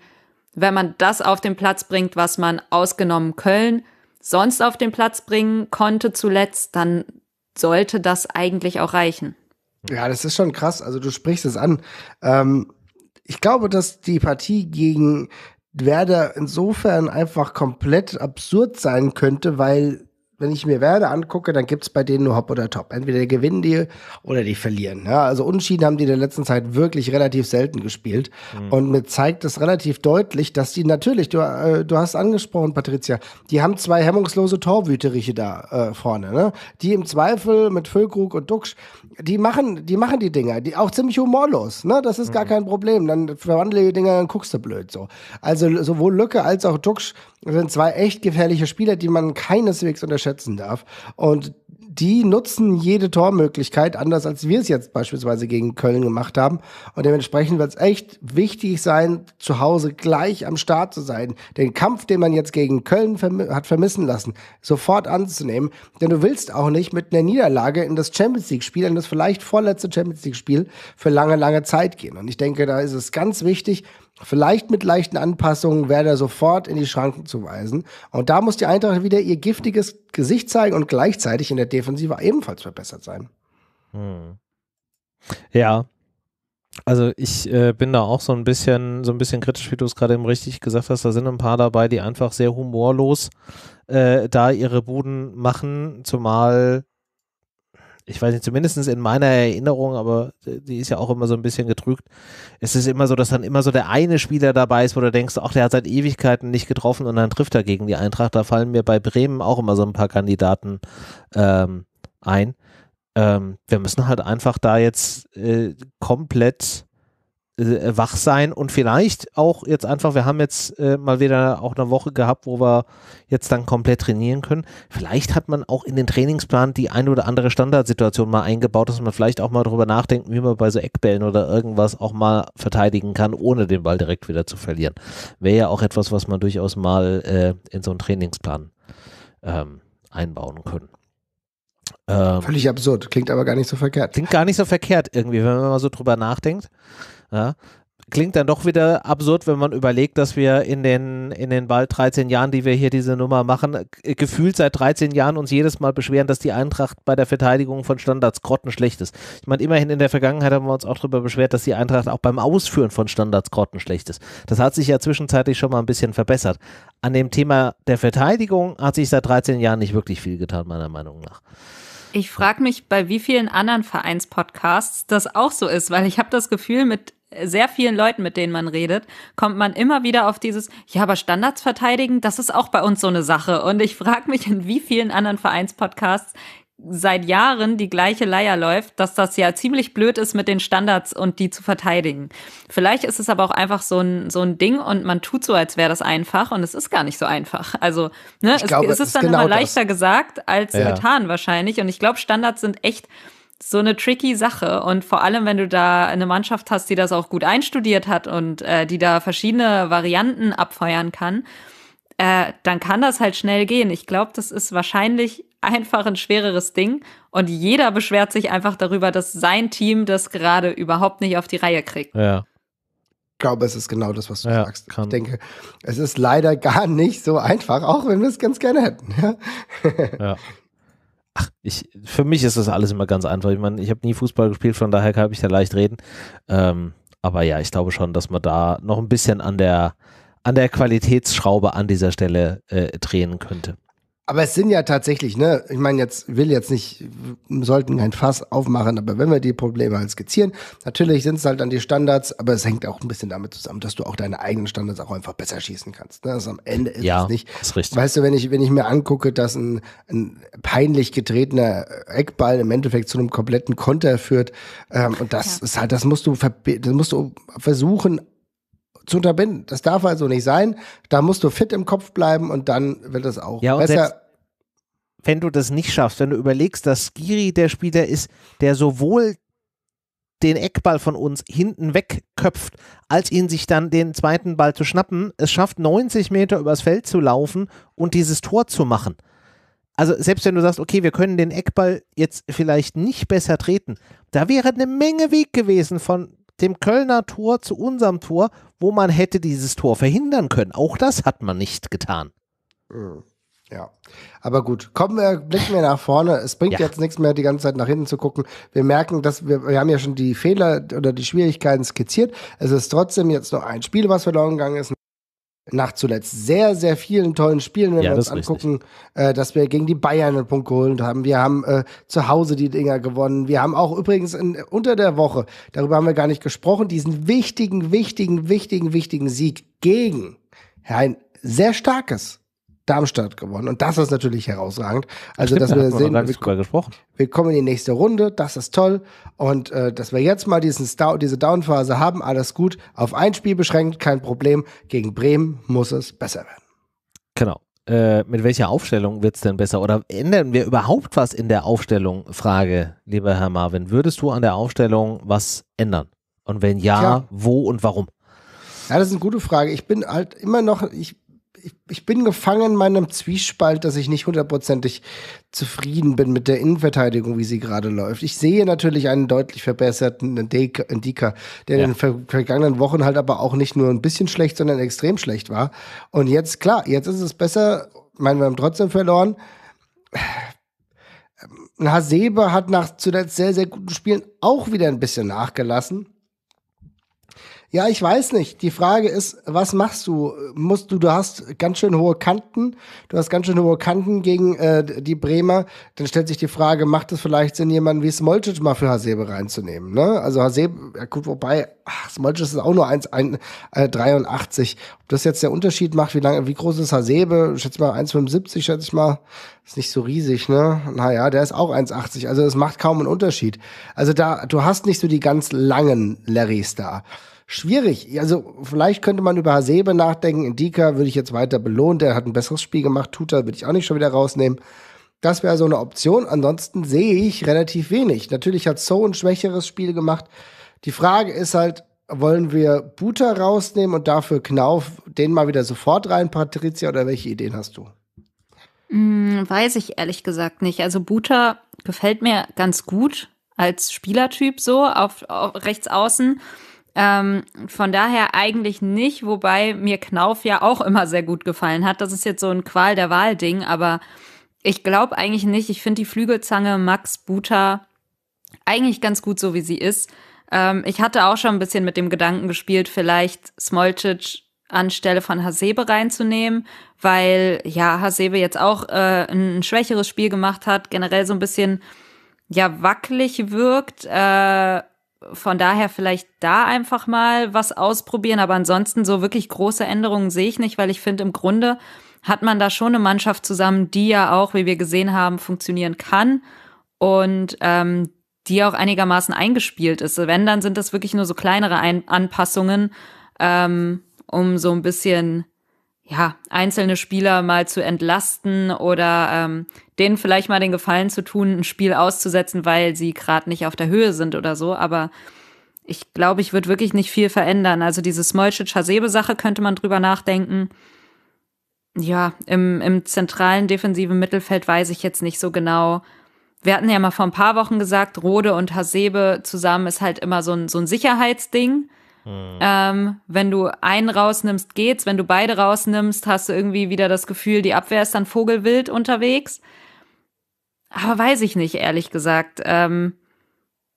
wenn man das auf den Platz bringt, was man ausgenommen Köln sonst auf den Platz bringen konnte zuletzt, dann sollte das eigentlich auch reichen. Ja, das ist schon krass. Also du sprichst es an. Ähm, ich glaube, dass die Partie gegen Werder insofern einfach komplett absurd sein könnte, weil wenn ich mir Werder angucke, dann gibt's bei denen nur Hop oder Top. Entweder gewinnen die oder die verlieren. Ja, also Unschieden haben die in der letzten Zeit wirklich relativ selten gespielt. Mhm. Und mir zeigt es relativ deutlich, dass die natürlich, du, äh, du hast angesprochen, Patricia, die haben zwei hemmungslose Torwüteriche da äh, vorne. Ne? Die im Zweifel mit Füllkrug und Duxch, die machen die, machen die Dinger. Die, auch ziemlich humorlos. Ne? Das ist mhm. gar kein Problem. Dann verwandle die Dinger, dann guckst du blöd so. Also sowohl Lücke als auch Duxch das sind zwei echt gefährliche Spieler, die man keineswegs unterschätzen darf. Und die nutzen jede Tormöglichkeit, anders als wir es jetzt beispielsweise gegen Köln gemacht haben. Und dementsprechend wird es echt wichtig sein, zu Hause gleich am Start zu sein. Den Kampf, den man jetzt gegen Köln verm hat vermissen lassen, sofort anzunehmen. Denn du willst auch nicht mit einer Niederlage in das Champions League-Spiel, in das vielleicht vorletzte Champions League-Spiel für lange, lange Zeit gehen. Und ich denke, da ist es ganz wichtig, Vielleicht mit leichten Anpassungen er sofort in die Schranken zu weisen. Und da muss die Eintracht wieder ihr giftiges Gesicht zeigen und gleichzeitig in der Defensive ebenfalls verbessert sein. Hm. Ja. Also ich äh, bin da auch so ein bisschen, so ein bisschen kritisch, wie du es gerade eben richtig gesagt hast. Da sind ein paar dabei, die einfach sehr humorlos äh, da ihre Buden machen, zumal ich weiß nicht, zumindest in meiner Erinnerung, aber die ist ja auch immer so ein bisschen getrügt. Es ist immer so, dass dann immer so der eine Spieler dabei ist, wo du denkst, ach, der hat seit Ewigkeiten nicht getroffen und dann trifft er gegen die Eintracht. Da fallen mir bei Bremen auch immer so ein paar Kandidaten ähm, ein. Ähm, wir müssen halt einfach da jetzt äh, komplett äh, wach sein und vielleicht auch jetzt einfach, wir haben jetzt äh, mal wieder auch eine Woche gehabt, wo wir jetzt dann komplett trainieren können. Vielleicht hat man auch in den Trainingsplan die ein oder andere Standardsituation mal eingebaut, dass man vielleicht auch mal darüber nachdenkt, wie man bei so Eckbällen oder irgendwas auch mal verteidigen kann, ohne den Ball direkt wieder zu verlieren. Wäre ja auch etwas, was man durchaus mal äh, in so einen Trainingsplan ähm, einbauen können. Ähm, Völlig absurd, klingt aber gar nicht so verkehrt. Klingt gar nicht so verkehrt irgendwie, wenn man mal so drüber nachdenkt. Ja? Klingt dann doch wieder absurd, wenn man überlegt, dass wir in den, in den bald 13 Jahren, die wir hier diese Nummer machen, gefühlt seit 13 Jahren uns jedes Mal beschweren, dass die Eintracht bei der Verteidigung von Standards grottenschlecht ist. Ich meine, immerhin in der Vergangenheit haben wir uns auch darüber beschwert, dass die Eintracht auch beim Ausführen von Standards grottenschlecht ist. Das hat sich ja zwischenzeitlich schon mal ein bisschen verbessert. An dem Thema der Verteidigung hat sich seit 13 Jahren nicht wirklich viel getan, meiner Meinung nach. Ich frage mich, bei wie vielen anderen Vereinspodcasts das auch so ist, weil ich habe das Gefühl, mit sehr vielen Leuten, mit denen man redet, kommt man immer wieder auf dieses, ja, aber Standards verteidigen, das ist auch bei uns so eine Sache. Und ich frage mich, in wie vielen anderen Vereinspodcasts seit Jahren die gleiche Leier läuft, dass das ja ziemlich blöd ist mit den Standards und die zu verteidigen. Vielleicht ist es aber auch einfach so ein, so ein Ding und man tut so, als wäre das einfach und es ist gar nicht so einfach. Also ne, es, glaube, es, ist, dann genau immer leichter das. gesagt als ja. getan wahrscheinlich und ich glaube, Standards sind echt so eine tricky Sache und vor allem, wenn du da eine Mannschaft hast, die das auch gut einstudiert hat und äh, die da verschiedene Varianten abfeuern kann, äh, dann kann das halt schnell gehen. Ich glaube, das ist wahrscheinlich einfach ein schwereres Ding und jeder beschwert sich einfach darüber, dass sein Team das gerade überhaupt nicht auf die Reihe kriegt. Ja. Ich glaube, es ist genau das, was du ja, sagst. Kann. Ich denke, es ist leider gar nicht so einfach, auch wenn wir es ganz gerne hätten. Ja. ja. Ach, ich, für mich ist das alles immer ganz einfach. Ich meine, ich habe nie Fußball gespielt, von daher kann ich da leicht reden. Ähm, aber ja, ich glaube schon, dass man da noch ein bisschen an der, an der Qualitätsschraube an dieser Stelle äh, drehen könnte. Aber es sind ja tatsächlich, ne, ich meine, jetzt will jetzt nicht, sollten kein Fass aufmachen, aber wenn wir die Probleme halt skizzieren, natürlich sind es halt dann die Standards, aber es hängt auch ein bisschen damit zusammen, dass du auch deine eigenen Standards auch einfach besser schießen kannst. Ne? Also am Ende ist ja, es nicht. Ist richtig. Weißt du, wenn ich, wenn ich mir angucke, dass ein, ein peinlich getretener Eckball im Endeffekt zu einem kompletten Konter führt, ähm, und das ja. ist halt, das musst du das musst du versuchen, zu unterbinden. Das darf also nicht sein. Da musst du fit im Kopf bleiben und dann wird es auch ja, besser. wenn du das nicht schaffst, wenn du überlegst, dass Giri der Spieler ist, der sowohl den Eckball von uns hinten wegköpft, als ihn sich dann den zweiten Ball zu schnappen, es schafft 90 Meter übers Feld zu laufen und dieses Tor zu machen. Also selbst wenn du sagst, okay, wir können den Eckball jetzt vielleicht nicht besser treten, da wäre eine Menge Weg gewesen von dem Kölner Tor zu unserem Tor, wo man hätte dieses Tor verhindern können. Auch das hat man nicht getan. Hm. Ja, aber gut, kommen wir, blicken wir nach vorne. Es bringt ja. jetzt nichts mehr, die ganze Zeit nach hinten zu gucken. Wir merken, dass wir, wir haben ja schon die Fehler oder die Schwierigkeiten skizziert. Es ist trotzdem jetzt noch ein Spiel, was verloren gegangen ist nach zuletzt sehr, sehr vielen tollen Spielen, wenn ja, wir uns angucken, äh, dass wir gegen die Bayern einen Punkt geholt haben. Wir haben äh, zu Hause die Dinger gewonnen. Wir haben auch übrigens in, unter der Woche, darüber haben wir gar nicht gesprochen, diesen wichtigen, wichtigen, wichtigen, wichtigen Sieg gegen ein sehr starkes Darmstadt gewonnen. Und das ist natürlich herausragend. Also, Stimmt, dass wir sehen, wir, wir, kommen in die nächste Runde, das ist toll. Und äh, dass wir jetzt mal diesen Stau, diese Downphase haben, alles gut. Auf ein Spiel beschränkt, kein Problem. Gegen Bremen muss es besser werden. Genau. Äh, mit welcher Aufstellung wird es denn besser? Oder ändern wir überhaupt was in der Aufstellung? Frage, lieber Herr Marvin. Würdest du an der Aufstellung was ändern? Und wenn ja, Tja. wo und warum? Ja, das ist eine gute Frage. Ich bin halt immer noch, ich ich, ich bin gefangen in meinem Zwiespalt, dass ich nicht hundertprozentig zufrieden bin mit der Innenverteidigung, wie sie gerade läuft. Ich sehe natürlich einen deutlich verbesserten Indika, der ja. in den ver vergangenen Wochen halt aber auch nicht nur ein bisschen schlecht, sondern extrem schlecht war. Und jetzt, klar, jetzt ist es besser. Ich meine, wir haben trotzdem verloren. Hasebe hat nach zuletzt sehr, sehr guten Spielen auch wieder ein bisschen nachgelassen. Ja, ich weiß nicht. Die Frage ist, was machst du? Musst du, du hast ganz schön hohe Kanten, du hast ganz schön hohe Kanten gegen äh, die Bremer. Dann stellt sich die Frage, macht es vielleicht Sinn, jemanden wie Smolcic mal für Hasebe reinzunehmen? Ne? Also Hasebe, ja gut, wobei, Smolcic ist auch nur 1, 1 äh, 83. Ob das jetzt der Unterschied macht, wie lange, wie groß ist Hasebe? Schätze mal 1,75, schätze ich mal. Ist nicht so riesig, ne? Naja, der ist auch 1,80. Also es macht kaum einen Unterschied. Also da, du hast nicht so die ganz langen Larrys da schwierig. Also vielleicht könnte man über Hasebe nachdenken. Indika würde ich jetzt weiter belohnen. Der hat ein besseres Spiel gemacht. Tuta würde ich auch nicht schon wieder rausnehmen. Das wäre so eine Option. Ansonsten sehe ich relativ wenig. Natürlich hat So ein schwächeres Spiel gemacht. Die Frage ist halt, wollen wir Buta rausnehmen und dafür Knauf den mal wieder sofort rein, Patricia, oder welche Ideen hast du? Hm, weiß ich ehrlich gesagt nicht. Also Buta gefällt mir ganz gut als Spielertyp so auf, auf rechts außen. Ähm, von daher eigentlich nicht, wobei mir Knauf ja auch immer sehr gut gefallen hat. Das ist jetzt so ein Qual der Wahl-Ding, aber ich glaube eigentlich nicht. Ich finde die Flügelzange Max Buta eigentlich ganz gut so, wie sie ist. Ähm, ich hatte auch schon ein bisschen mit dem Gedanken gespielt, vielleicht Smolcic anstelle von Hasebe reinzunehmen, weil ja, Hasebe jetzt auch äh, ein schwächeres Spiel gemacht hat, generell so ein bisschen ja wackelig wirkt. Äh, von daher vielleicht da einfach mal was ausprobieren. Aber ansonsten so wirklich große Änderungen sehe ich nicht, weil ich finde, im Grunde hat man da schon eine Mannschaft zusammen, die ja auch, wie wir gesehen haben, funktionieren kann und ähm, die auch einigermaßen eingespielt ist. Wenn, dann sind das wirklich nur so kleinere Ein Anpassungen, ähm, um so ein bisschen ja, einzelne Spieler mal zu entlasten oder ähm, denen vielleicht mal den Gefallen zu tun, ein Spiel auszusetzen, weil sie gerade nicht auf der Höhe sind oder so. Aber ich glaube, ich würde wirklich nicht viel verändern. Also diese Smolcic-Hasebe-Sache könnte man drüber nachdenken. Ja, im, im zentralen defensiven Mittelfeld weiß ich jetzt nicht so genau. Wir hatten ja mal vor ein paar Wochen gesagt, Rode und Hasebe zusammen ist halt immer so ein, so ein Sicherheitsding. Mhm. Ähm, wenn du einen rausnimmst, geht's. Wenn du beide rausnimmst, hast du irgendwie wieder das Gefühl, die Abwehr ist dann vogelwild unterwegs. Aber weiß ich nicht, ehrlich gesagt. Ähm,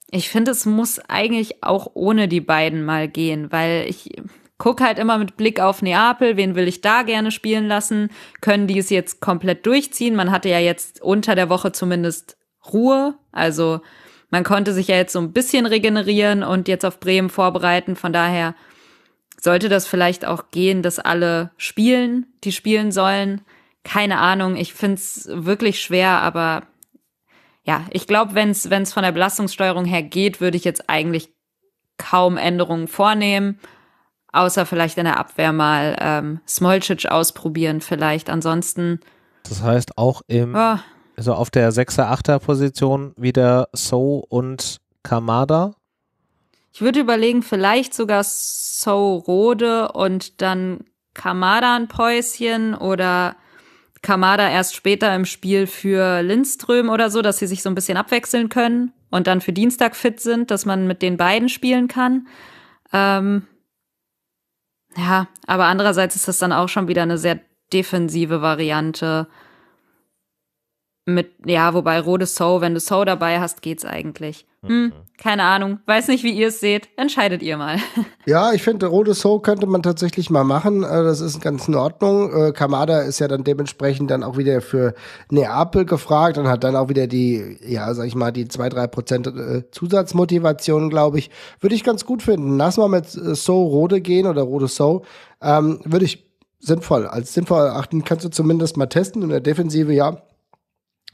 ich finde, es muss eigentlich auch ohne die beiden mal gehen, weil ich gucke halt immer mit Blick auf Neapel, wen will ich da gerne spielen lassen? Können die es jetzt komplett durchziehen? Man hatte ja jetzt unter der Woche zumindest Ruhe, also man konnte sich ja jetzt so ein bisschen regenerieren und jetzt auf Bremen vorbereiten. Von daher sollte das vielleicht auch gehen, dass alle spielen, die spielen sollen. Keine Ahnung, ich finde es wirklich schwer, aber ja, ich glaube, wenn es von der Belastungssteuerung her geht, würde ich jetzt eigentlich kaum Änderungen vornehmen. Außer vielleicht in der Abwehr mal ähm, Smolcic ausprobieren, vielleicht. Ansonsten. Das heißt, auch im, oh. Also auf der 6er, 8er Position wieder So und Kamada. Ich würde überlegen, vielleicht sogar So Rode und dann Kamada ein Päuschen oder Kamada erst später im Spiel für Lindström oder so, dass sie sich so ein bisschen abwechseln können und dann für Dienstag fit sind, dass man mit den beiden spielen kann. Ähm ja, aber andererseits ist das dann auch schon wieder eine sehr defensive Variante mit, ja, wobei rote So, wenn du So dabei hast, geht's eigentlich. Hm, mhm. keine Ahnung, weiß nicht, wie ihr es seht. Entscheidet ihr mal. Ja, ich finde, rote So könnte man tatsächlich mal machen. Äh, das ist ganz in Ordnung. Äh, Kamada ist ja dann dementsprechend dann auch wieder für Neapel gefragt und hat dann auch wieder die, ja, sag ich mal, die zwei drei Prozent äh, Zusatzmotivation, glaube ich. Würde ich ganz gut finden. Lass mal mit So rote gehen oder rote So. Ähm, würde ich sinnvoll, als sinnvoll erachten. Kannst du zumindest mal testen. In der Defensive, ja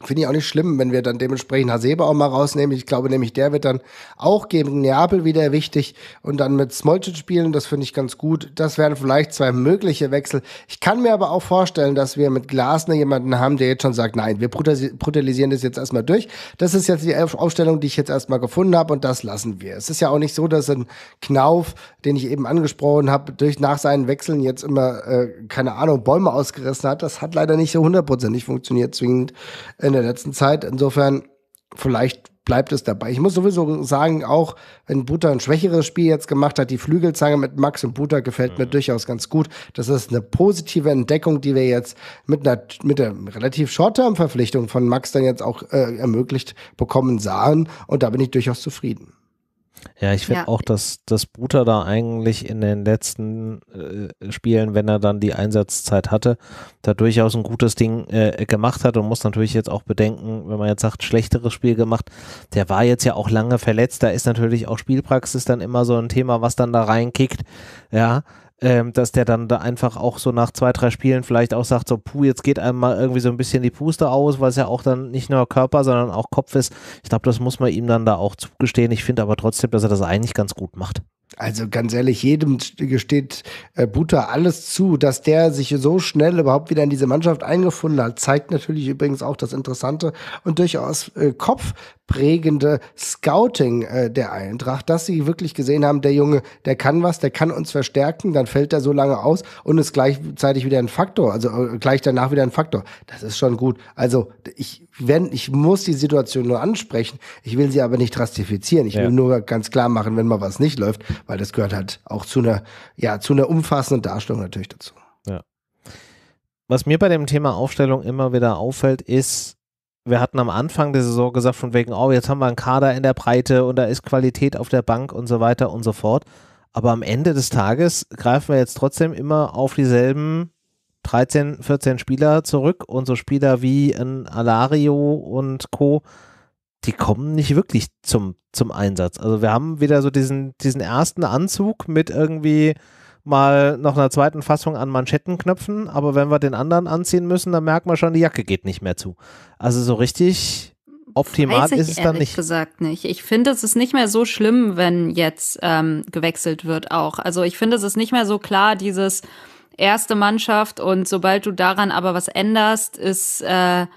Finde ich auch nicht schlimm, wenn wir dann dementsprechend Hasebe auch mal rausnehmen. Ich glaube nämlich, der wird dann auch gegen Neapel wieder wichtig und dann mit Smolcic spielen. Das finde ich ganz gut. Das wären vielleicht zwei mögliche Wechsel. Ich kann mir aber auch vorstellen, dass wir mit Glasner jemanden haben, der jetzt schon sagt, nein, wir brutalisieren das jetzt erstmal durch. Das ist jetzt die Aufstellung, die ich jetzt erstmal gefunden habe und das lassen wir. Es ist ja auch nicht so, dass ein Knauf, den ich eben angesprochen habe, durch nach seinen Wechseln jetzt immer, äh, keine Ahnung, Bäume ausgerissen hat. Das hat leider nicht so hundertprozentig funktioniert zwingend. In äh, in der letzten Zeit. Insofern, vielleicht bleibt es dabei. Ich muss sowieso sagen, auch wenn Buta ein schwächeres Spiel jetzt gemacht hat, die Flügelzange mit Max und Buta gefällt mir mhm. durchaus ganz gut. Das ist eine positive Entdeckung, die wir jetzt mit einer mit der relativ Short-Term-Verpflichtung von Max dann jetzt auch äh, ermöglicht bekommen sahen. Und da bin ich durchaus zufrieden. Ja, ich finde ja. auch, dass, dass Buta da eigentlich in den letzten äh, Spielen, wenn er dann die Einsatzzeit hatte, da durchaus ein gutes Ding äh, gemacht hat und muss natürlich jetzt auch bedenken, wenn man jetzt sagt, schlechteres Spiel gemacht, der war jetzt ja auch lange verletzt, da ist natürlich auch Spielpraxis dann immer so ein Thema, was dann da reinkickt. Ja, ähm, dass der dann da einfach auch so nach zwei, drei Spielen vielleicht auch sagt, so, puh, jetzt geht einem mal irgendwie so ein bisschen die Puste aus, weil es ja auch dann nicht nur Körper, sondern auch Kopf ist. Ich glaube, das muss man ihm dann da auch zugestehen. Ich finde aber trotzdem, dass er das eigentlich ganz gut macht. Also ganz ehrlich, jedem gesteht äh, Buta alles zu, dass der sich so schnell überhaupt wieder in diese Mannschaft eingefunden hat, zeigt natürlich übrigens auch das interessante und durchaus äh, kopfprägende Scouting äh, der Eintracht, dass sie wirklich gesehen haben, der Junge, der kann was, der kann uns verstärken, dann fällt er so lange aus und ist gleichzeitig wieder ein Faktor, also äh, gleich danach wieder ein Faktor. Das ist schon gut. Also ich wenn, ich muss die Situation nur ansprechen. Ich will sie aber nicht drastifizieren. Ich ja. will nur ganz klar machen, wenn mal was nicht läuft, weil das gehört halt auch zu einer, ja, zu einer umfassenden Darstellung natürlich dazu. Ja. Was mir bei dem Thema Aufstellung immer wieder auffällt, ist, wir hatten am Anfang der Saison gesagt, von wegen, oh, jetzt haben wir einen Kader in der Breite und da ist Qualität auf der Bank und so weiter und so fort. Aber am Ende des Tages greifen wir jetzt trotzdem immer auf dieselben 13, 14 Spieler zurück und so Spieler wie ein Alario und Co., die kommen nicht wirklich zum, zum Einsatz. Also wir haben wieder so diesen, diesen ersten Anzug mit irgendwie mal noch einer zweiten Fassung an Manschettenknöpfen, aber wenn wir den anderen anziehen müssen, dann merkt man schon, die Jacke geht nicht mehr zu. Also so richtig optimal ist es dann nicht. gesagt nicht. Ich finde, es ist nicht mehr so schlimm, wenn jetzt ähm, gewechselt wird auch. Also ich finde, es ist nicht mehr so klar, dieses erste Mannschaft und sobald du daran aber was änderst, ist äh,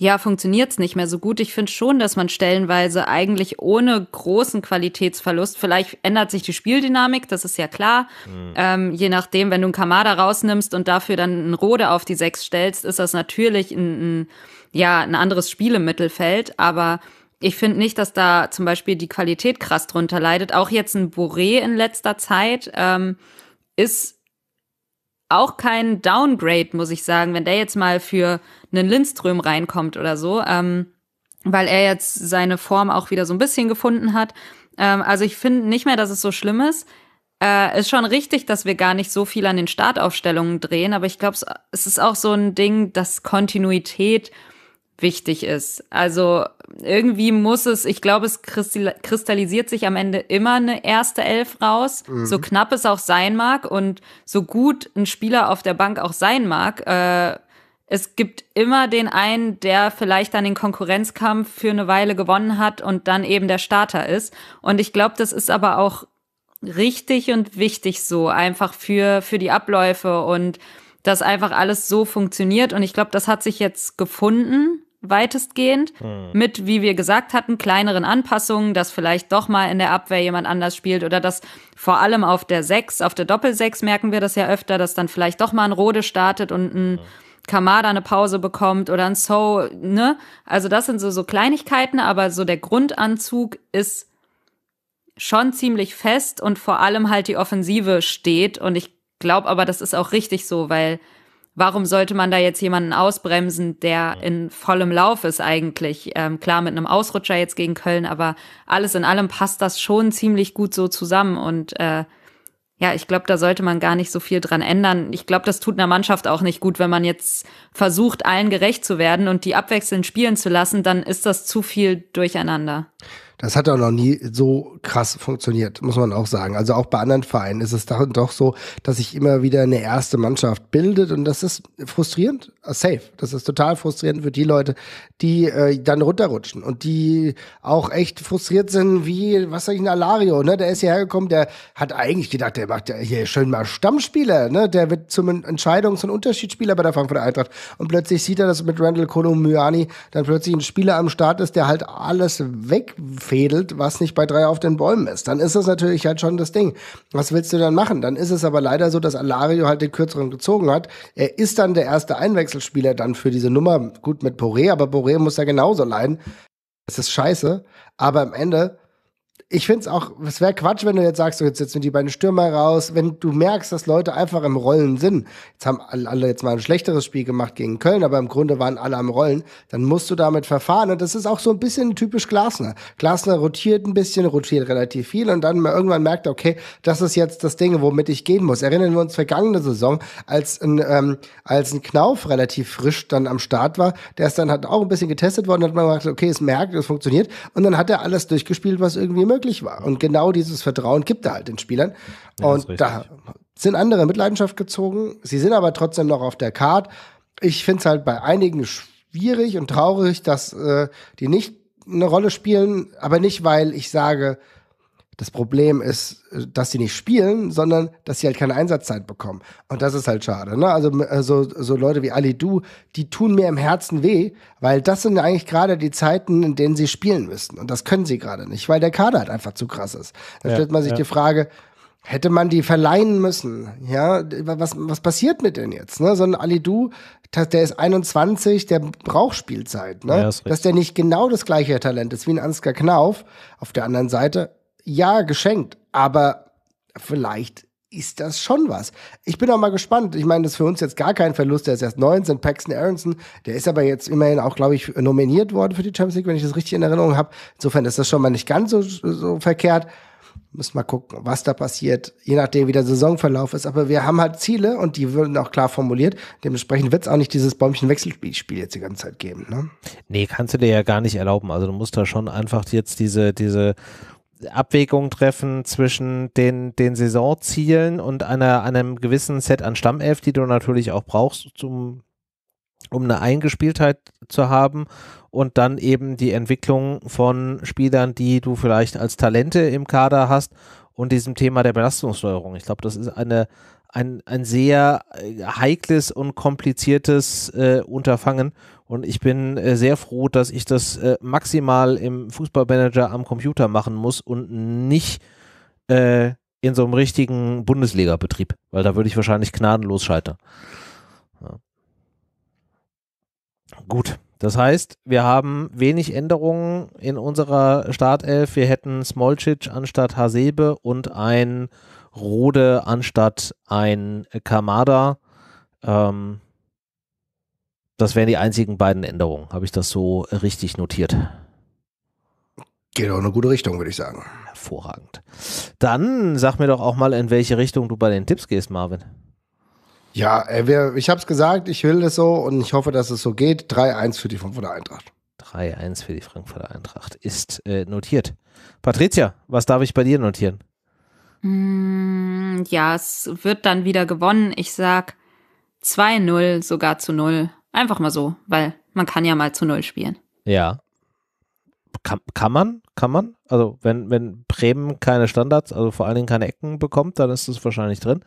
ja funktioniert's nicht mehr so gut. Ich finde schon, dass man stellenweise eigentlich ohne großen Qualitätsverlust, vielleicht ändert sich die Spieldynamik, das ist ja klar. Mhm. Ähm, je nachdem, wenn du einen Kamada rausnimmst und dafür dann einen Rode auf die Sechs stellst, ist das natürlich ein, ein ja ein anderes Spiel im Mittelfeld, aber ich finde nicht, dass da zum Beispiel die Qualität krass drunter leidet. Auch jetzt ein Boré in letzter Zeit ähm, ist auch kein Downgrade, muss ich sagen, wenn der jetzt mal für einen Lindström reinkommt oder so, ähm, weil er jetzt seine Form auch wieder so ein bisschen gefunden hat. Ähm, also ich finde nicht mehr, dass es so schlimm ist. Äh, ist schon richtig, dass wir gar nicht so viel an den Startaufstellungen drehen, aber ich glaube, es ist auch so ein Ding, dass Kontinuität wichtig ist. Also irgendwie muss es, ich glaube, es kristallisiert sich am Ende immer eine erste Elf raus, mhm. so knapp es auch sein mag und so gut ein Spieler auf der Bank auch sein mag. Äh, es gibt immer den einen, der vielleicht dann den Konkurrenzkampf für eine Weile gewonnen hat und dann eben der Starter ist. Und ich glaube, das ist aber auch richtig und wichtig so, einfach für, für die Abläufe und dass einfach alles so funktioniert. Und ich glaube, das hat sich jetzt gefunden weitestgehend, hm. mit, wie wir gesagt hatten, kleineren Anpassungen, dass vielleicht doch mal in der Abwehr jemand anders spielt oder dass vor allem auf der Sechs, auf der Doppelsechs merken wir das ja öfter, dass dann vielleicht doch mal ein Rode startet und ein hm. Kamada eine Pause bekommt oder ein So, ne? Also das sind so, so Kleinigkeiten, aber so der Grundanzug ist schon ziemlich fest und vor allem halt die Offensive steht und ich glaube aber, das ist auch richtig so, weil warum sollte man da jetzt jemanden ausbremsen, der in vollem Lauf ist eigentlich? Ähm, klar, mit einem Ausrutscher jetzt gegen Köln, aber alles in allem passt das schon ziemlich gut so zusammen. Und äh, ja, ich glaube, da sollte man gar nicht so viel dran ändern. Ich glaube, das tut einer Mannschaft auch nicht gut, wenn man jetzt versucht, allen gerecht zu werden und die abwechselnd spielen zu lassen, dann ist das zu viel durcheinander. Das hat auch noch nie so krass funktioniert, muss man auch sagen. Also auch bei anderen Vereinen ist es dann doch so, dass sich immer wieder eine erste Mannschaft bildet und das ist frustrierend, äh, safe. Das ist total frustrierend für die Leute, die äh, dann runterrutschen und die auch echt frustriert sind, wie, was sag ich, ein Alario, ne? Der ist hierher gekommen, der hat eigentlich gedacht, der macht ja hier schön mal Stammspieler, ne? Der wird zum Entscheidungs- und Unterschiedsspieler bei der Frankfurter Eintracht und plötzlich sieht er, dass mit Randall Kolomyani dann plötzlich ein Spieler am Start ist, der halt alles weg fädelt, was nicht bei drei auf den Bäumen ist. Dann ist das natürlich halt schon das Ding. Was willst du dann machen? Dann ist es aber leider so, dass Alario halt den kürzeren gezogen hat. Er ist dann der erste Einwechselspieler dann für diese Nummer. Gut mit Boré, aber Boré muss ja genauso leiden. Es ist scheiße. Aber am Ende ich finde es auch, es wäre Quatsch, wenn du jetzt sagst, so jetzt setzen wir die beiden Stürmer raus, wenn du merkst, dass Leute einfach im Rollen sind. Jetzt haben alle jetzt mal ein schlechteres Spiel gemacht gegen Köln, aber im Grunde waren alle am Rollen, dann musst du damit verfahren. Und das ist auch so ein bisschen typisch Glasner. Glasner rotiert ein bisschen, rotiert relativ viel und dann irgendwann merkt er, okay, das ist jetzt das Ding, womit ich gehen muss. Erinnern wir uns vergangene Saison, als ein, ähm, als ein Knauf relativ frisch dann am Start war, der ist dann halt auch ein bisschen getestet worden, hat man gesagt, okay, es merkt, es funktioniert. Und dann hat er alles durchgespielt, was irgendwie möglich möglich war. Und genau dieses Vertrauen gibt er halt den Spielern. Ja, und da sind andere mit Leidenschaft gezogen. Sie sind aber trotzdem noch auf der Card. Ich finde es halt bei einigen schwierig und traurig, dass äh, die nicht eine Rolle spielen, aber nicht, weil ich sage, das Problem ist, äh, dass sie nicht spielen, sondern dass sie halt keine Einsatzzeit bekommen. Und das ist halt schade. Ne? Also, also so Leute wie Ali Du, die tun mir im Herzen weh, weil das sind eigentlich gerade die Zeiten, in denen sie spielen müssten. Und das können sie gerade nicht, weil der Kader halt einfach zu krass ist. Da ja, stellt man sich ja. die Frage, hätte man die verleihen müssen? Ja, was, was passiert mit denen jetzt? Ne? So ein Ali Du, der ist 21, der braucht Spielzeit. Ne? Ja, das Dass der nicht genau das gleiche Talent ist wie ein Ansgar Knauf. Auf der anderen Seite ja, geschenkt, aber vielleicht ist das schon was. Ich bin auch mal gespannt. Ich meine, das ist für uns jetzt gar kein Verlust. Der ist erst 19, Paxton Aronson. Der ist aber jetzt immerhin auch, glaube ich, nominiert worden für die Champions League, wenn ich das richtig in Erinnerung habe. Insofern ist das schon mal nicht ganz so, so verkehrt. Müssen mal gucken, was da passiert, je nachdem, wie der Saisonverlauf ist. Aber wir haben halt Ziele und die würden auch klar formuliert. Dementsprechend wird es auch nicht dieses Bäumchen-Wechselspiel jetzt die ganze Zeit geben. Ne? Nee, kannst du dir ja gar nicht erlauben. Also du musst da schon einfach jetzt diese, diese Abwägung treffen zwischen den, den Saisonzielen und einer, einem gewissen Set an Stammelf, die du natürlich auch brauchst, zum, um eine Eingespieltheit zu haben und dann eben die Entwicklung von Spielern, die du vielleicht als Talente im Kader hast und diesem Thema der Belastungssteuerung. Ich glaube, das ist eine, ein, ein sehr heikles und kompliziertes äh, Unterfangen und ich bin äh, sehr froh, dass ich das äh, maximal im Fußballmanager am Computer machen muss und nicht äh, in so einem richtigen Bundesliga-Betrieb, weil da würde ich wahrscheinlich gnadenlos scheitern. Ja. Gut, das heißt, wir haben wenig Änderungen in unserer Startelf. Wir hätten Smolcic anstatt Hasebe und ein Rode anstatt ein Kamada. Ähm, das wären die einzigen beiden Änderungen. Habe ich das so richtig notiert? Geht auch in eine gute Richtung, würde ich sagen. Hervorragend. Dann sag mir doch auch mal, in welche Richtung du bei den Tipps gehst, Marvin. Ja, äh, ich habe es gesagt, ich will das so und ich hoffe, dass es so geht. 3-1 für die Frankfurter Eintracht. 3-1 für die Frankfurter Eintracht ist äh, notiert. Patricia, was darf ich bei dir notieren? Mm, ja, es wird dann wieder gewonnen. Ich sag 2-0, sogar zu 0. Einfach mal so, weil man kann ja mal zu null spielen. Ja. Kann, kann man, kann man. Also wenn, wenn Bremen keine Standards, also vor allen Dingen keine Ecken bekommt, dann ist es wahrscheinlich drin.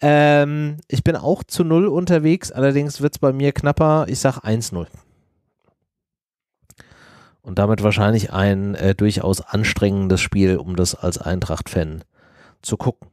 Ähm, ich bin auch zu null unterwegs, allerdings wird es bei mir knapper, ich sage 1-0. Und damit wahrscheinlich ein äh, durchaus anstrengendes Spiel, um das als Eintracht-Fan zu gucken.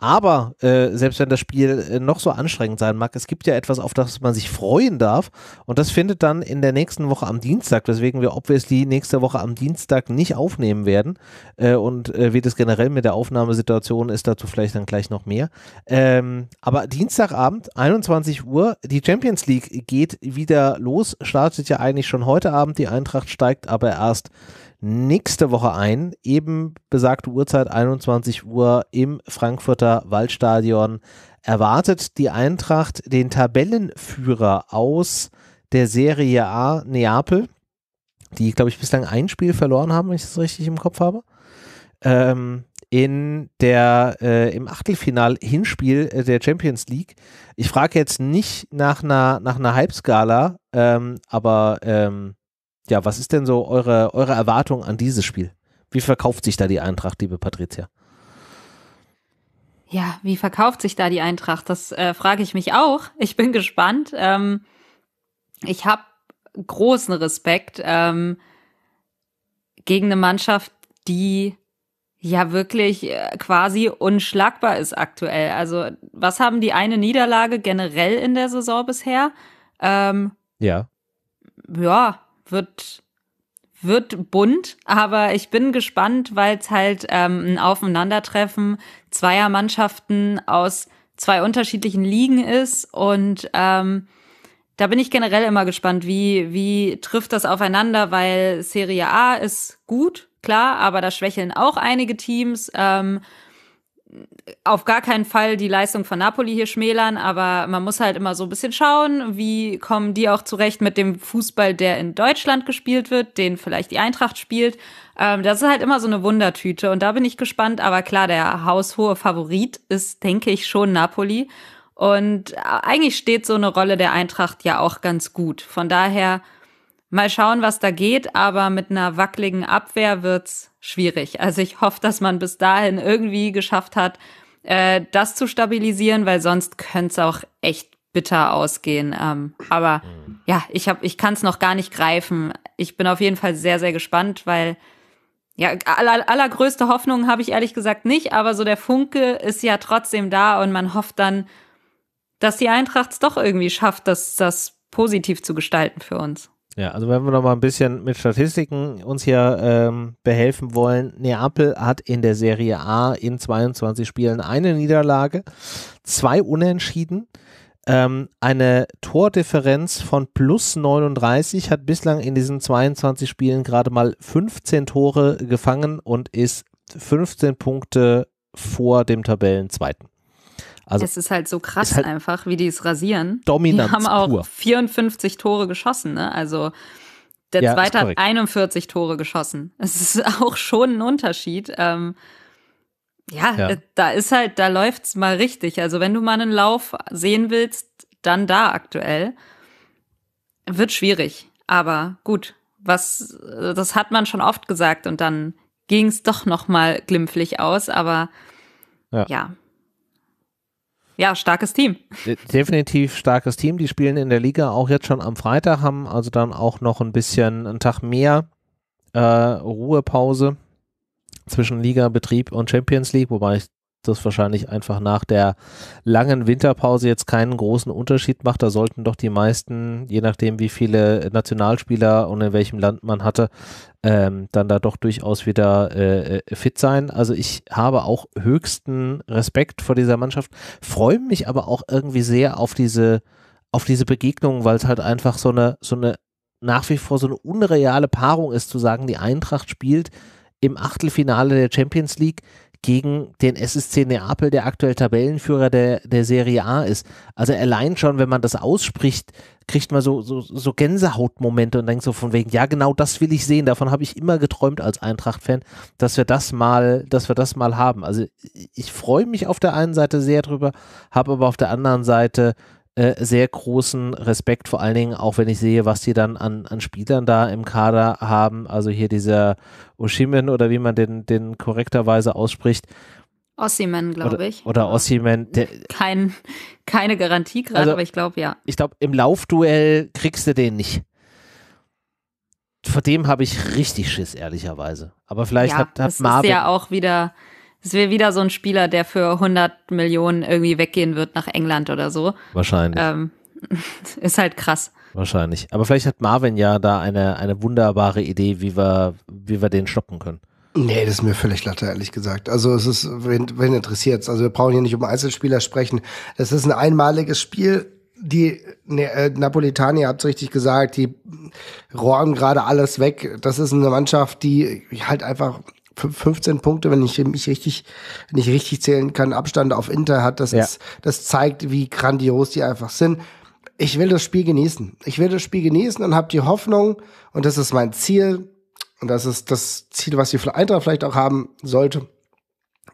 Aber äh, selbst wenn das Spiel äh, noch so anstrengend sein mag, es gibt ja etwas, auf das man sich freuen darf. Und das findet dann in der nächsten Woche am Dienstag, weswegen wir obviously nächste Woche am Dienstag nicht aufnehmen werden. Äh, und äh, wie das generell mit der Aufnahmesituation ist, dazu vielleicht dann gleich noch mehr. Ähm, aber Dienstagabend, 21 Uhr, die Champions League geht wieder los, startet ja eigentlich schon heute Abend. Die Eintracht steigt aber erst nächste Woche ein, eben besagte Uhrzeit 21 Uhr im Frankfurter Waldstadion. Erwartet die Eintracht den Tabellenführer aus der Serie A Neapel, die, glaube ich, bislang ein Spiel verloren haben, wenn ich das richtig im Kopf habe. Ähm, in der äh, im Achtelfinal Hinspiel äh, der Champions League. Ich frage jetzt nicht nach einer nach einer Halbskala, ähm, aber ähm, ja, was ist denn so eure, eure Erwartung an dieses Spiel? Wie verkauft sich da die Eintracht, liebe Patricia? Ja, wie verkauft sich da die Eintracht? Das äh, frage ich mich auch. Ich bin gespannt. Ähm, ich habe großen Respekt ähm, gegen eine Mannschaft, die ja wirklich äh, quasi unschlagbar ist aktuell. Also was haben die eine Niederlage generell in der Saison bisher? Ähm, ja. Ja, wird wird bunt, aber ich bin gespannt, weil es halt ähm, ein Aufeinandertreffen zweier Mannschaften aus zwei unterschiedlichen Ligen ist und ähm, da bin ich generell immer gespannt, wie wie trifft das aufeinander, weil Serie A ist gut, klar, aber da schwächeln auch einige Teams. Ähm, auf gar keinen Fall die Leistung von Napoli hier schmälern, aber man muss halt immer so ein bisschen schauen, wie kommen die auch zurecht mit dem Fußball, der in Deutschland gespielt wird, den vielleicht die Eintracht spielt. Ähm, das ist halt immer so eine Wundertüte und da bin ich gespannt. Aber klar, der haushohe Favorit ist, denke ich, schon Napoli. Und äh, eigentlich steht so eine Rolle der Eintracht ja auch ganz gut. Von daher Mal schauen, was da geht, aber mit einer wackeligen Abwehr wird's schwierig. Also ich hoffe, dass man bis dahin irgendwie geschafft hat, äh, das zu stabilisieren, weil sonst könnte es auch echt bitter ausgehen. Ähm, aber ja, ich hab, ich kann es noch gar nicht greifen. Ich bin auf jeden Fall sehr, sehr gespannt, weil ja, aller, allergrößte Hoffnung habe ich ehrlich gesagt nicht, aber so der Funke ist ja trotzdem da und man hofft dann, dass die Eintracht es doch irgendwie schafft, das, das positiv zu gestalten für uns. Ja, also wenn wir noch mal ein bisschen mit Statistiken uns hier ähm, behelfen wollen, Neapel hat in der Serie A in 22 Spielen eine Niederlage, zwei Unentschieden, ähm, eine Tordifferenz von plus 39, hat bislang in diesen 22 Spielen gerade mal 15 Tore gefangen und ist 15 Punkte vor dem Tabellenzweiten. Also es ist halt so krass halt einfach, wie die es rasieren. Dominanz die haben auch pur. 54 Tore geschossen, ne? Also der ja, zweite hat 41 Tore geschossen. Es ist auch schon ein Unterschied. Ähm, ja, ja, äh, da ist halt, da läuft's mal richtig. Also wenn du mal einen Lauf sehen willst, dann da aktuell. Wird schwierig, aber gut. Was, äh, das hat man schon oft gesagt und dann ging's doch noch mal glimpflich aus, aber ja. ja ja, starkes Team. Definitiv starkes Team. Die spielen in der Liga auch jetzt schon am Freitag, haben also dann auch noch ein bisschen einen Tag mehr äh, Ruhepause zwischen Liga, Betrieb und Champions League, wobei ich das wahrscheinlich einfach nach der langen Winterpause jetzt keinen großen Unterschied macht. Da sollten doch die meisten, je nachdem wie viele Nationalspieler und in welchem Land man hatte, ähm, dann da doch durchaus wieder äh, fit sein. Also ich habe auch höchsten Respekt vor dieser Mannschaft, freue mich aber auch irgendwie sehr auf diese auf diese Begegnung, weil es halt einfach so eine so eine nach wie vor so eine unreale Paarung ist, zu sagen, die Eintracht spielt im Achtelfinale der Champions League gegen den SSC Neapel, der aktuell Tabellenführer der, der Serie A ist. Also allein schon, wenn man das ausspricht, kriegt man so, so, so Gänsehautmomente und denkt so von wegen, ja genau das will ich sehen, davon habe ich immer geträumt als Eintracht-Fan, dass wir das mal, dass wir das mal haben. Also ich freue mich auf der einen Seite sehr drüber, habe aber auf der anderen Seite äh, sehr großen Respekt, vor allen Dingen auch wenn ich sehe, was die dann an, an Spielern da im Kader haben. Also hier dieser Oshimen oder wie man den, den korrekterweise ausspricht. Ossiman, glaube ich. Oder Ossiman. Kein, keine Garantie gerade, also, aber ich glaube ja. Ich glaube, im Laufduell kriegst du den nicht. Vor dem habe ich richtig Schiss, ehrlicherweise. Aber vielleicht ja, hat, hat das Marvin. Das ist ja auch wieder es wäre wieder so ein Spieler, der für 100 Millionen irgendwie weggehen wird nach England oder so. Wahrscheinlich. Ähm, ist halt krass. Wahrscheinlich. Aber vielleicht hat Marvin ja da eine, eine wunderbare Idee, wie wir, wie wir den stoppen können. Nee, das ist mir völlig latte, ehrlich gesagt. Also es ist, wen, wen interessiert Also wir brauchen hier nicht um Einzelspieler sprechen. Das ist ein einmaliges Spiel. Die ne, äh, Napolitani, ihr habt es richtig gesagt, die rohren gerade alles weg. Das ist eine Mannschaft, die halt einfach 15 Punkte, wenn ich mich richtig, wenn ich richtig zählen kann, Abstand auf Inter hat. Das, ja. ist, das zeigt, wie grandios die einfach sind. Ich will das Spiel genießen. Ich will das Spiel genießen und habe die Hoffnung, und das ist mein Ziel, und das ist das Ziel, was die Eintracht vielleicht auch haben sollte,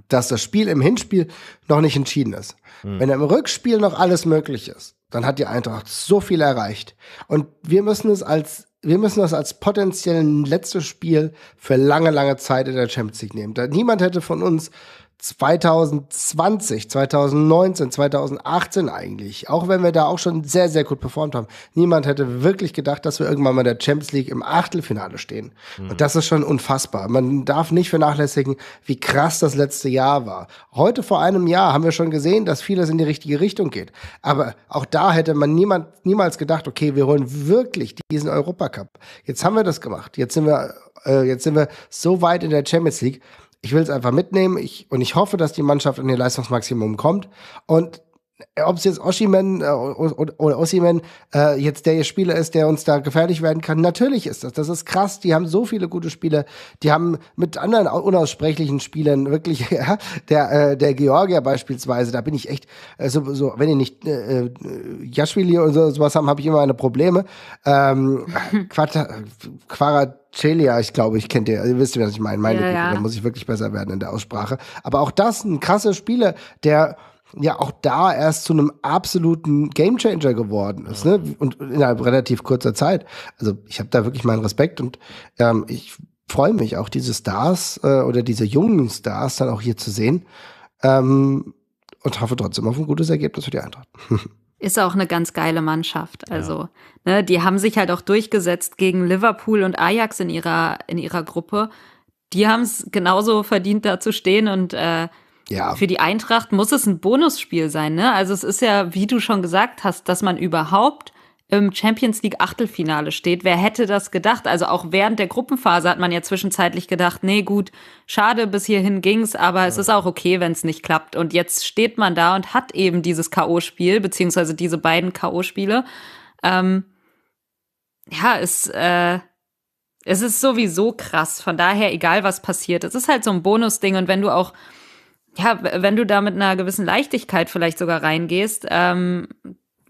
dass das Spiel im Hinspiel noch nicht entschieden ist. Hm. Wenn im Rückspiel noch alles möglich ist, dann hat die Eintracht so viel erreicht. Und wir müssen es als wir müssen das als potenziellen letztes Spiel für lange, lange Zeit in der Champions League nehmen. Da, niemand hätte von uns 2020, 2019, 2018 eigentlich, auch wenn wir da auch schon sehr, sehr gut performt haben, niemand hätte wirklich gedacht, dass wir irgendwann mal in der Champions League im Achtelfinale stehen. Mhm. Und das ist schon unfassbar. Man darf nicht vernachlässigen, wie krass das letzte Jahr war. Heute vor einem Jahr haben wir schon gesehen, dass vieles in die richtige Richtung geht. Aber auch da hätte man niemand, niemals gedacht, okay, wir holen wirklich diesen Europacup. Jetzt haben wir das gemacht. Jetzt sind wir, äh, jetzt sind wir so weit in der Champions League ich will es einfach mitnehmen ich, und ich hoffe, dass die Mannschaft in ihr Leistungsmaximum kommt. Und äh, ob es jetzt Oshiman äh, oder Ossiman äh, jetzt der Spieler ist, der uns da gefährlich werden kann, natürlich ist das. Das ist krass. Die haben so viele gute Spiele. Die haben mit anderen unaussprechlichen Spielern wirklich, ja, der, äh, der Georgier beispielsweise, da bin ich echt, äh, so, so, wenn ihr nicht äh, äh Jaschwili und so, sowas haben, habe ich immer meine Probleme. Ähm, Quarter, Quarter, Celia, ich glaube, ich kenne dir, also, ihr wisst, was ich meine. Meine ja, Güte, ja. da muss ich wirklich besser werden in der Aussprache. Aber auch das, ein krasser Spieler, der ja auch da erst zu einem absoluten Gamechanger geworden ist, ne? Und innerhalb relativ kurzer Zeit. Also ich habe da wirklich meinen Respekt und ähm, ich freue mich auch, diese Stars äh, oder diese jungen Stars dann auch hier zu sehen. Ähm, und hoffe trotzdem auf ein gutes Ergebnis für die Eintracht. ist auch eine ganz geile Mannschaft. Also, ja. ne, die haben sich halt auch durchgesetzt gegen Liverpool und Ajax in ihrer, in ihrer Gruppe. Die haben es genauso verdient, da zu stehen und äh, ja. Für die Eintracht muss es ein Bonusspiel sein, ne? Also es ist ja, wie du schon gesagt hast, dass man überhaupt im Champions League Achtelfinale steht. Wer hätte das gedacht? Also auch während der Gruppenphase hat man ja zwischenzeitlich gedacht, nee, gut, schade, bis hierhin ging's, aber ja. es ist auch okay, wenn es nicht klappt. Und jetzt steht man da und hat eben dieses K.O.-Spiel, beziehungsweise diese beiden K.O.-Spiele. Ähm, ja, es, äh, es ist sowieso krass. Von daher, egal was passiert, es ist halt so ein Bonusding. Und wenn du auch, ja, wenn du da mit einer gewissen Leichtigkeit vielleicht sogar reingehst, ähm,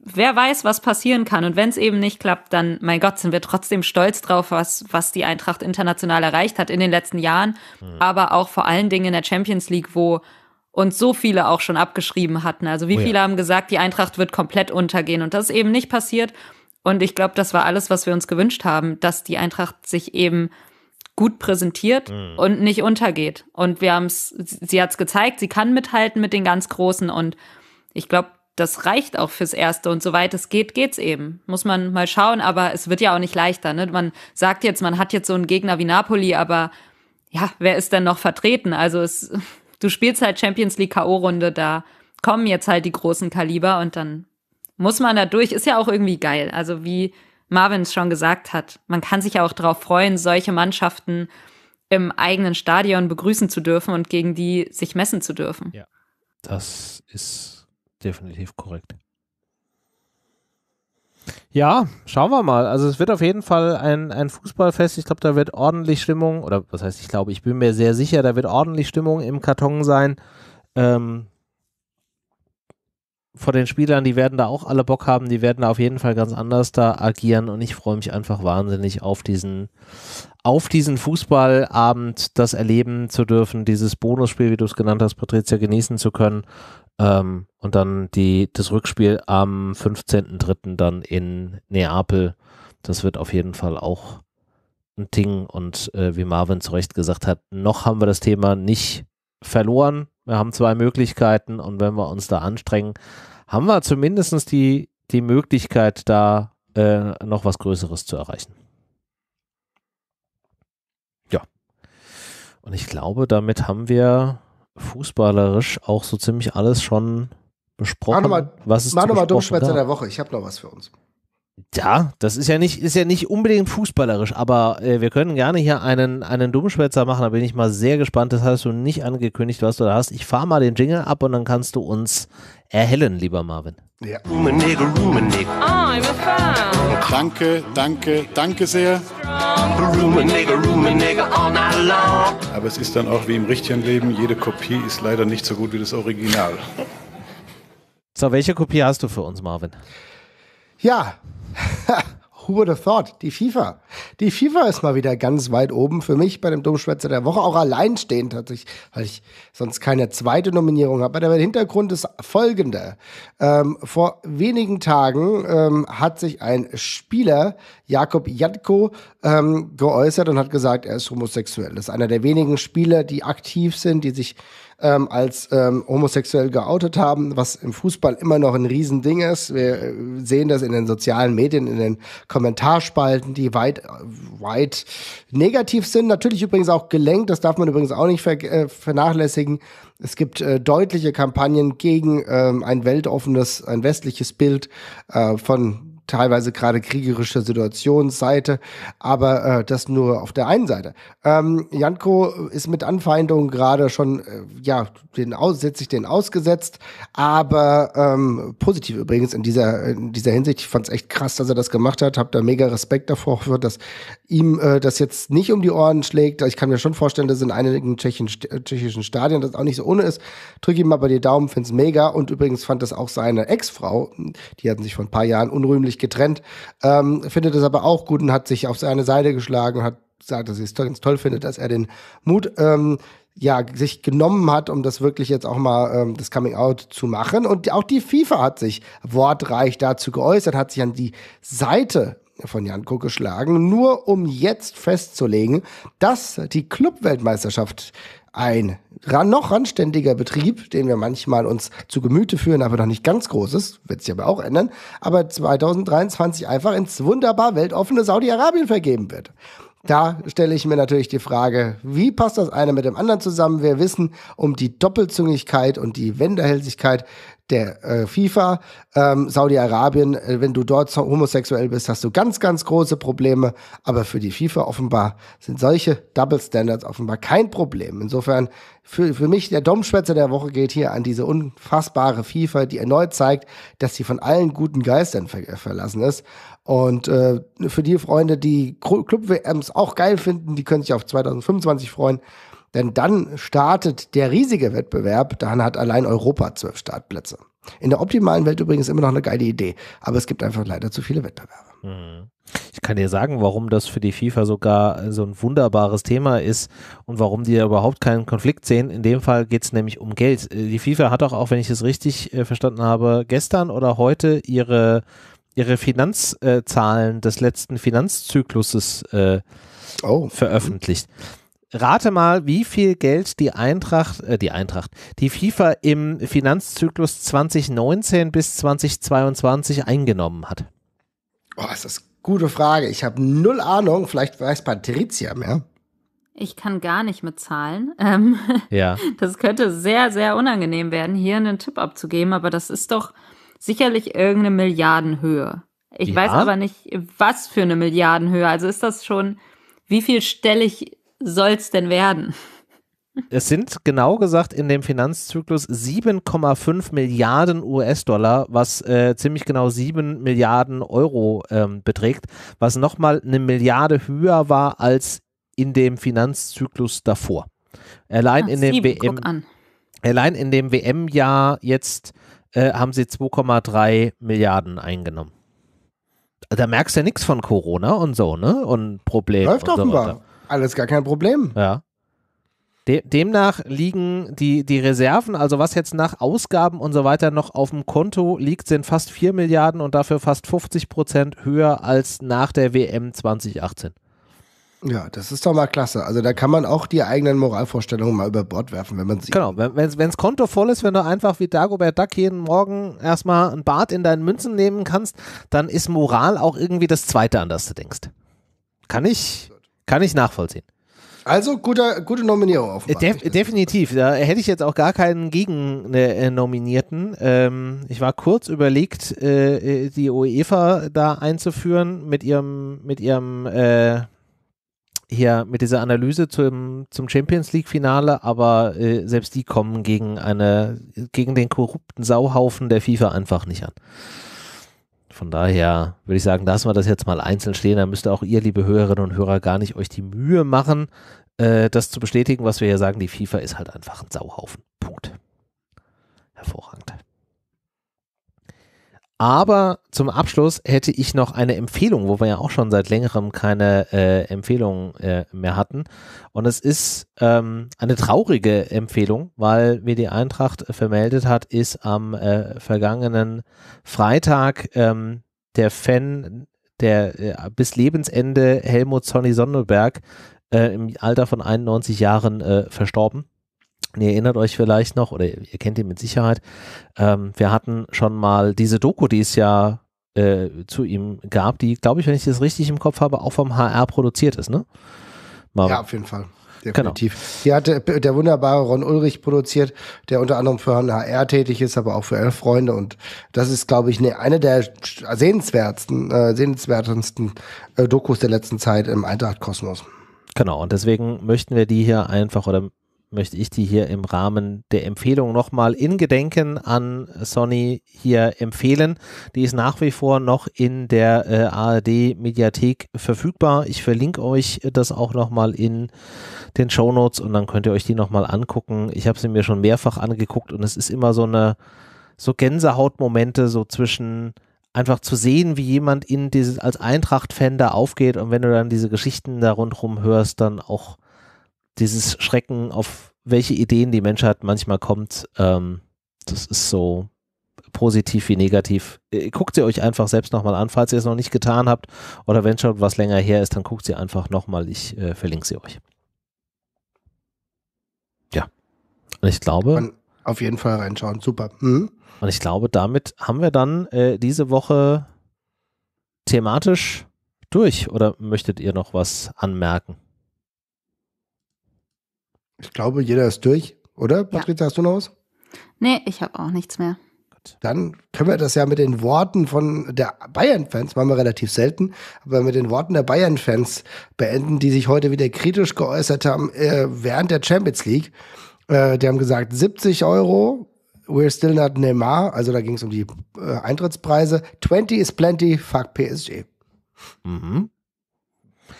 wer weiß, was passieren kann. Und wenn es eben nicht klappt, dann, mein Gott, sind wir trotzdem stolz drauf, was, was die Eintracht international erreicht hat in den letzten Jahren. Mhm. Aber auch vor allen Dingen in der Champions League, wo uns so viele auch schon abgeschrieben hatten. Also wie oh ja. viele haben gesagt, die Eintracht wird komplett untergehen. Und das ist eben nicht passiert. Und ich glaube, das war alles, was wir uns gewünscht haben, dass die Eintracht sich eben gut präsentiert mhm. und nicht untergeht. Und wir haben es, sie hat es gezeigt, sie kann mithalten mit den ganz Großen. Und ich glaube, das reicht auch fürs Erste und soweit es geht, geht's eben. Muss man mal schauen, aber es wird ja auch nicht leichter. Ne? Man sagt jetzt, man hat jetzt so einen Gegner wie Napoli, aber ja, wer ist denn noch vertreten? Also es, du spielst halt Champions League K.O.-Runde, da kommen jetzt halt die großen Kaliber und dann muss man da durch. Ist ja auch irgendwie geil. Also wie Marvin es schon gesagt hat, man kann sich ja auch darauf freuen, solche Mannschaften im eigenen Stadion begrüßen zu dürfen und gegen die sich messen zu dürfen. Ja, das ist definitiv korrekt. Ja, schauen wir mal. Also es wird auf jeden Fall ein, ein Fußballfest. Ich glaube, da wird ordentlich Stimmung, oder was heißt, ich glaube, ich bin mir sehr sicher, da wird ordentlich Stimmung im Karton sein. Ähm, vor den Spielern, die werden da auch alle Bock haben, die werden da auf jeden Fall ganz anders da agieren und ich freue mich einfach wahnsinnig auf diesen, auf diesen Fußballabend, das erleben zu dürfen, dieses Bonusspiel, wie du es genannt hast, Patricia, genießen zu können ähm, und dann die, das Rückspiel am 15.03. dann in Neapel. Das wird auf jeden Fall auch ein Ding. Und äh, wie Marvin zu Recht gesagt hat, noch haben wir das Thema nicht verloren. Wir haben zwei Möglichkeiten und wenn wir uns da anstrengen, haben wir zumindest die, die Möglichkeit, da äh, noch was Größeres zu erreichen. Ja. Und ich glaube, damit haben wir fußballerisch auch so ziemlich alles schon besprochen. Mach nochmal, was ist mach nochmal Dummschwätzer der Woche. Ich habe noch was für uns. Ja, das ist ja nicht, ist ja nicht unbedingt fußballerisch, aber äh, wir können gerne hier einen, einen Dummschwätzer machen. Da bin ich mal sehr gespannt. Das hast du nicht angekündigt, was du da hast. Ich fahre mal den Jingle ab und dann kannst du uns erhellen, lieber Marvin. Ja. Ah, danke, danke, danke sehr. Aber es ist dann auch wie im richtigen Leben, jede Kopie ist leider nicht so gut wie das Original. So, welche Kopie hast du für uns, Marvin? Ja, Who would have thought? Die FIFA. Die FIFA ist mal wieder ganz weit oben für mich bei dem Dummschwätzer der Woche. Auch alleinstehend hat sich, weil ich sonst keine zweite Nominierung habe. Aber der Hintergrund ist folgender. Ähm, vor wenigen Tagen ähm, hat sich ein Spieler, Jakob Jatko, ähm, geäußert und hat gesagt, er ist homosexuell. Das ist einer der wenigen Spieler, die aktiv sind, die sich ähm, als ähm, homosexuell geoutet haben, was im Fußball immer noch ein Riesending ist. Wir äh, sehen das in den sozialen Medien, in den Kommentarspalten, die weit, weit negativ sind. Natürlich übrigens auch gelenkt, das darf man übrigens auch nicht ver äh, vernachlässigen. Es gibt äh, deutliche Kampagnen gegen ähm, ein weltoffenes, ein westliches Bild äh, von teilweise gerade kriegerische Situationsseite, aber äh, das nur auf der einen Seite. Ähm, Janko ist mit Anfeindungen gerade schon, äh, ja, den aus, sich den ausgesetzt, aber ähm, positiv übrigens in dieser, in dieser Hinsicht. Ich fand es echt krass, dass er das gemacht hat, Hab da mega Respekt davor, dass ihm äh, das jetzt nicht um die Ohren schlägt. Ich kann mir schon vorstellen, dass in einigen tschechischen, äh, tschechischen Stadien das auch nicht so ohne ist. Drück ihm mal bei dir Daumen, find's mega und übrigens fand das auch seine Ex-Frau, die hatten sich vor ein paar Jahren unrühmlich sich getrennt, ähm, findet es aber auch gut und hat sich auf seine Seite geschlagen, hat gesagt, dass sie es ganz toll findet, dass er den Mut ähm, ja, sich genommen hat, um das wirklich jetzt auch mal ähm, das Coming Out zu machen. Und auch die FIFA hat sich wortreich dazu geäußert, hat sich an die Seite von Janko geschlagen, nur um jetzt festzulegen, dass die Clubweltmeisterschaft ein ran, noch randständiger Betrieb, den wir manchmal uns zu Gemüte führen, aber noch nicht ganz groß ist, wird sich aber auch ändern, aber 2023 einfach ins wunderbar weltoffene Saudi-Arabien vergeben wird. Da stelle ich mir natürlich die Frage, wie passt das eine mit dem anderen zusammen? Wir wissen um die Doppelzüngigkeit und die Wenderhälsigkeit der äh, FIFA. Ähm, Saudi-Arabien, äh, wenn du dort homosexuell bist, hast du ganz, ganz große Probleme. Aber für die FIFA offenbar sind solche Double Standards offenbar kein Problem. Insofern für, für mich der Domschwätzer der Woche geht hier an diese unfassbare FIFA, die erneut zeigt, dass sie von allen guten Geistern ver verlassen ist. Und äh, für die Freunde, die Club-WMs auch geil finden, die können sich auf 2025 freuen. Denn dann startet der riesige Wettbewerb, dann hat allein Europa zwölf Startplätze. In der optimalen Welt übrigens immer noch eine geile Idee, aber es gibt einfach leider zu viele Wettbewerbe. Mhm. Ich kann dir sagen, warum das für die FIFA sogar so ein wunderbares Thema ist und warum die überhaupt keinen Konflikt sehen. In dem Fall geht es nämlich um Geld. Äh, die FIFA hat auch, auch wenn ich es richtig äh, verstanden habe, gestern oder heute ihre, ihre Finanzzahlen äh, des letzten Finanzzykluses äh, oh. veröffentlicht. Mhm. Rate mal, wie viel Geld die Eintracht, äh, die Eintracht, die FIFA im Finanzzyklus 2019 bis 2022 eingenommen hat. Boah, ist das eine gute Frage. Ich habe null Ahnung. Vielleicht weiß Patricia mehr. Ich kann gar nicht mit Zahlen. Ähm, ja. Das könnte sehr, sehr unangenehm werden, hier einen Tipp abzugeben, aber das ist doch sicherlich irgendeine Milliardenhöhe. Ich ja? weiß aber nicht, was für eine Milliardenhöhe. Also ist das schon, wie viel stelle ich soll es denn werden? Es sind genau gesagt in dem Finanzzyklus 7,5 Milliarden US-Dollar, was äh, ziemlich genau 7 Milliarden Euro ähm, beträgt, was nochmal eine Milliarde höher war als in dem Finanzzyklus davor. Allein Ach, in dem WM, allein in dem WM-Jahr jetzt äh, haben sie 2,3 Milliarden eingenommen. Da merkst du ja nichts von Corona und so, ne? Und Problemen. Läuft und offenbar. So alles gar kein Problem. Ja. demnach liegen die, die Reserven, also was jetzt nach Ausgaben und so weiter noch auf dem Konto liegt, sind fast 4 Milliarden und dafür fast 50 Prozent höher als nach der WM 2018. Ja, das ist doch mal klasse. Also da kann man auch die eigenen Moralvorstellungen mal über Bord werfen, wenn man sieht. Genau, wenn das Konto voll ist, wenn du einfach wie Dagobert Duck jeden Morgen erstmal ein Bad in deinen Münzen nehmen kannst, dann ist Moral auch irgendwie das Zweite, an das du denkst. Kann ich kann ich nachvollziehen. Also guter, gute Nominierung auf. Def definitiv, da hätte ich jetzt auch gar keinen gegen äh, Nominierten. Ähm, ich war kurz überlegt, äh, äh die UEFA da einzuführen mit ihrem, mit ihrem äh, hier mit dieser Analyse zum, zum Champions League Finale, aber äh, selbst die kommen gegen eine gegen den korrupten Sauhaufen der FIFA einfach nicht an. Von daher würde ich sagen, lassen wir das jetzt mal einzeln stehen. Da müsst ihr auch ihr, liebe Hörerinnen und Hörer, gar nicht euch die Mühe machen, äh, das zu bestätigen, was wir hier sagen. Die FIFA ist halt einfach ein Sauhaufen. Punkt. Hervorragend. Aber zum Abschluss hätte ich noch eine Empfehlung, wo wir ja auch schon seit längerem keine äh, Empfehlung äh, mehr hatten. Und es ist ähm, eine traurige Empfehlung, weil wie die Eintracht äh, vermeldet hat, ist am äh, vergangenen Freitag ähm, der Fan, der äh, bis Lebensende Helmut Sonny Sonderberg äh, im Alter von 91 Jahren verstorben. Ihr erinnert euch vielleicht noch, oder ihr kennt ihn mit Sicherheit, ähm, wir hatten schon mal diese Doku, die es ja äh, zu ihm gab, die, glaube ich, wenn ich das richtig im Kopf habe, auch vom HR produziert ist, ne? Marvin. Ja, auf jeden Fall. Definitiv. Genau. Die hatte äh, der wunderbare Ron Ulrich produziert, der unter anderem für HR tätig ist, aber auch für Elf Freunde. Und das ist, glaube ich, eine, eine der sehenswertesten, äh, sehenswertesten äh, Dokus der letzten Zeit im Eintracht-Kosmos. Genau, und deswegen möchten wir die hier einfach oder möchte ich die hier im Rahmen der Empfehlung nochmal in Gedenken an Sony hier empfehlen. Die ist nach wie vor noch in der äh, ARD-Mediathek verfügbar. Ich verlinke euch das auch nochmal in den Show Notes und dann könnt ihr euch die nochmal angucken. Ich habe sie mir schon mehrfach angeguckt und es ist immer so eine, so Gänsehautmomente so zwischen einfach zu sehen, wie jemand in dieses als Eintracht-Fan da aufgeht und wenn du dann diese Geschichten da rundherum hörst, dann auch dieses Schrecken, auf welche Ideen die Menschheit manchmal kommt, ähm, das ist so positiv wie negativ. Äh, guckt sie euch einfach selbst nochmal an, falls ihr es noch nicht getan habt oder wenn schon was länger her ist, dann guckt sie einfach nochmal. Ich äh, verlinke sie euch. Ja. Und ich glaube. Man auf jeden Fall reinschauen. Super. Mhm. Und ich glaube, damit haben wir dann äh, diese Woche thematisch durch. Oder möchtet ihr noch was anmerken? Ich glaube, jeder ist durch, oder? Patricia, ja. hast du noch was? Nee, ich habe auch nichts mehr. Dann können wir das ja mit den Worten von der Bayern-Fans, machen wir relativ selten, aber mit den Worten der Bayern-Fans beenden, die sich heute wieder kritisch geäußert haben äh, während der Champions League. Äh, die haben gesagt, 70 Euro, we're still not Neymar, also da ging es um die äh, Eintrittspreise. 20 is plenty, fuck PSG. Mhm.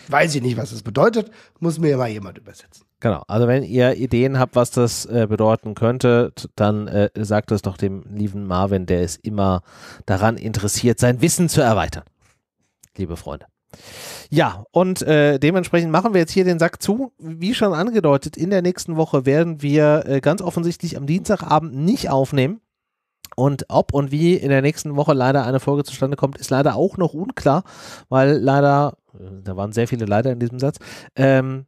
Weiß ich nicht, was das bedeutet, muss mir mal jemand übersetzen. Genau, also wenn ihr Ideen habt, was das äh, bedeuten könnte, dann äh, sagt das doch dem lieben Marvin, der ist immer daran interessiert, sein Wissen zu erweitern. Liebe Freunde. Ja, und äh, dementsprechend machen wir jetzt hier den Sack zu. Wie schon angedeutet, in der nächsten Woche werden wir äh, ganz offensichtlich am Dienstagabend nicht aufnehmen. Und ob und wie in der nächsten Woche leider eine Folge zustande kommt, ist leider auch noch unklar, weil leider, äh, da waren sehr viele leider in diesem Satz, ähm,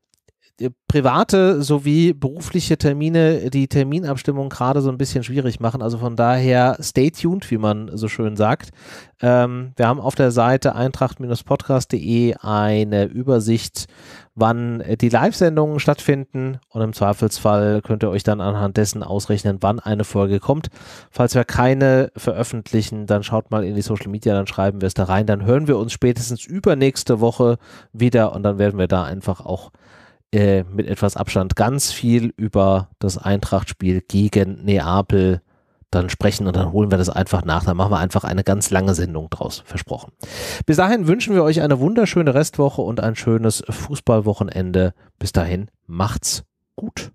private sowie berufliche Termine die Terminabstimmung gerade so ein bisschen schwierig machen. Also von daher stay tuned, wie man so schön sagt. Ähm, wir haben auf der Seite eintracht-podcast.de eine Übersicht, wann die Live-Sendungen stattfinden und im Zweifelsfall könnt ihr euch dann anhand dessen ausrechnen, wann eine Folge kommt. Falls wir keine veröffentlichen, dann schaut mal in die Social Media, dann schreiben wir es da rein. Dann hören wir uns spätestens übernächste Woche wieder und dann werden wir da einfach auch äh, mit etwas Abstand ganz viel über das Eintracht-Spiel gegen Neapel dann sprechen und dann holen wir das einfach nach. Dann machen wir einfach eine ganz lange Sendung draus, versprochen. Bis dahin wünschen wir euch eine wunderschöne Restwoche und ein schönes Fußballwochenende. Bis dahin, macht's gut.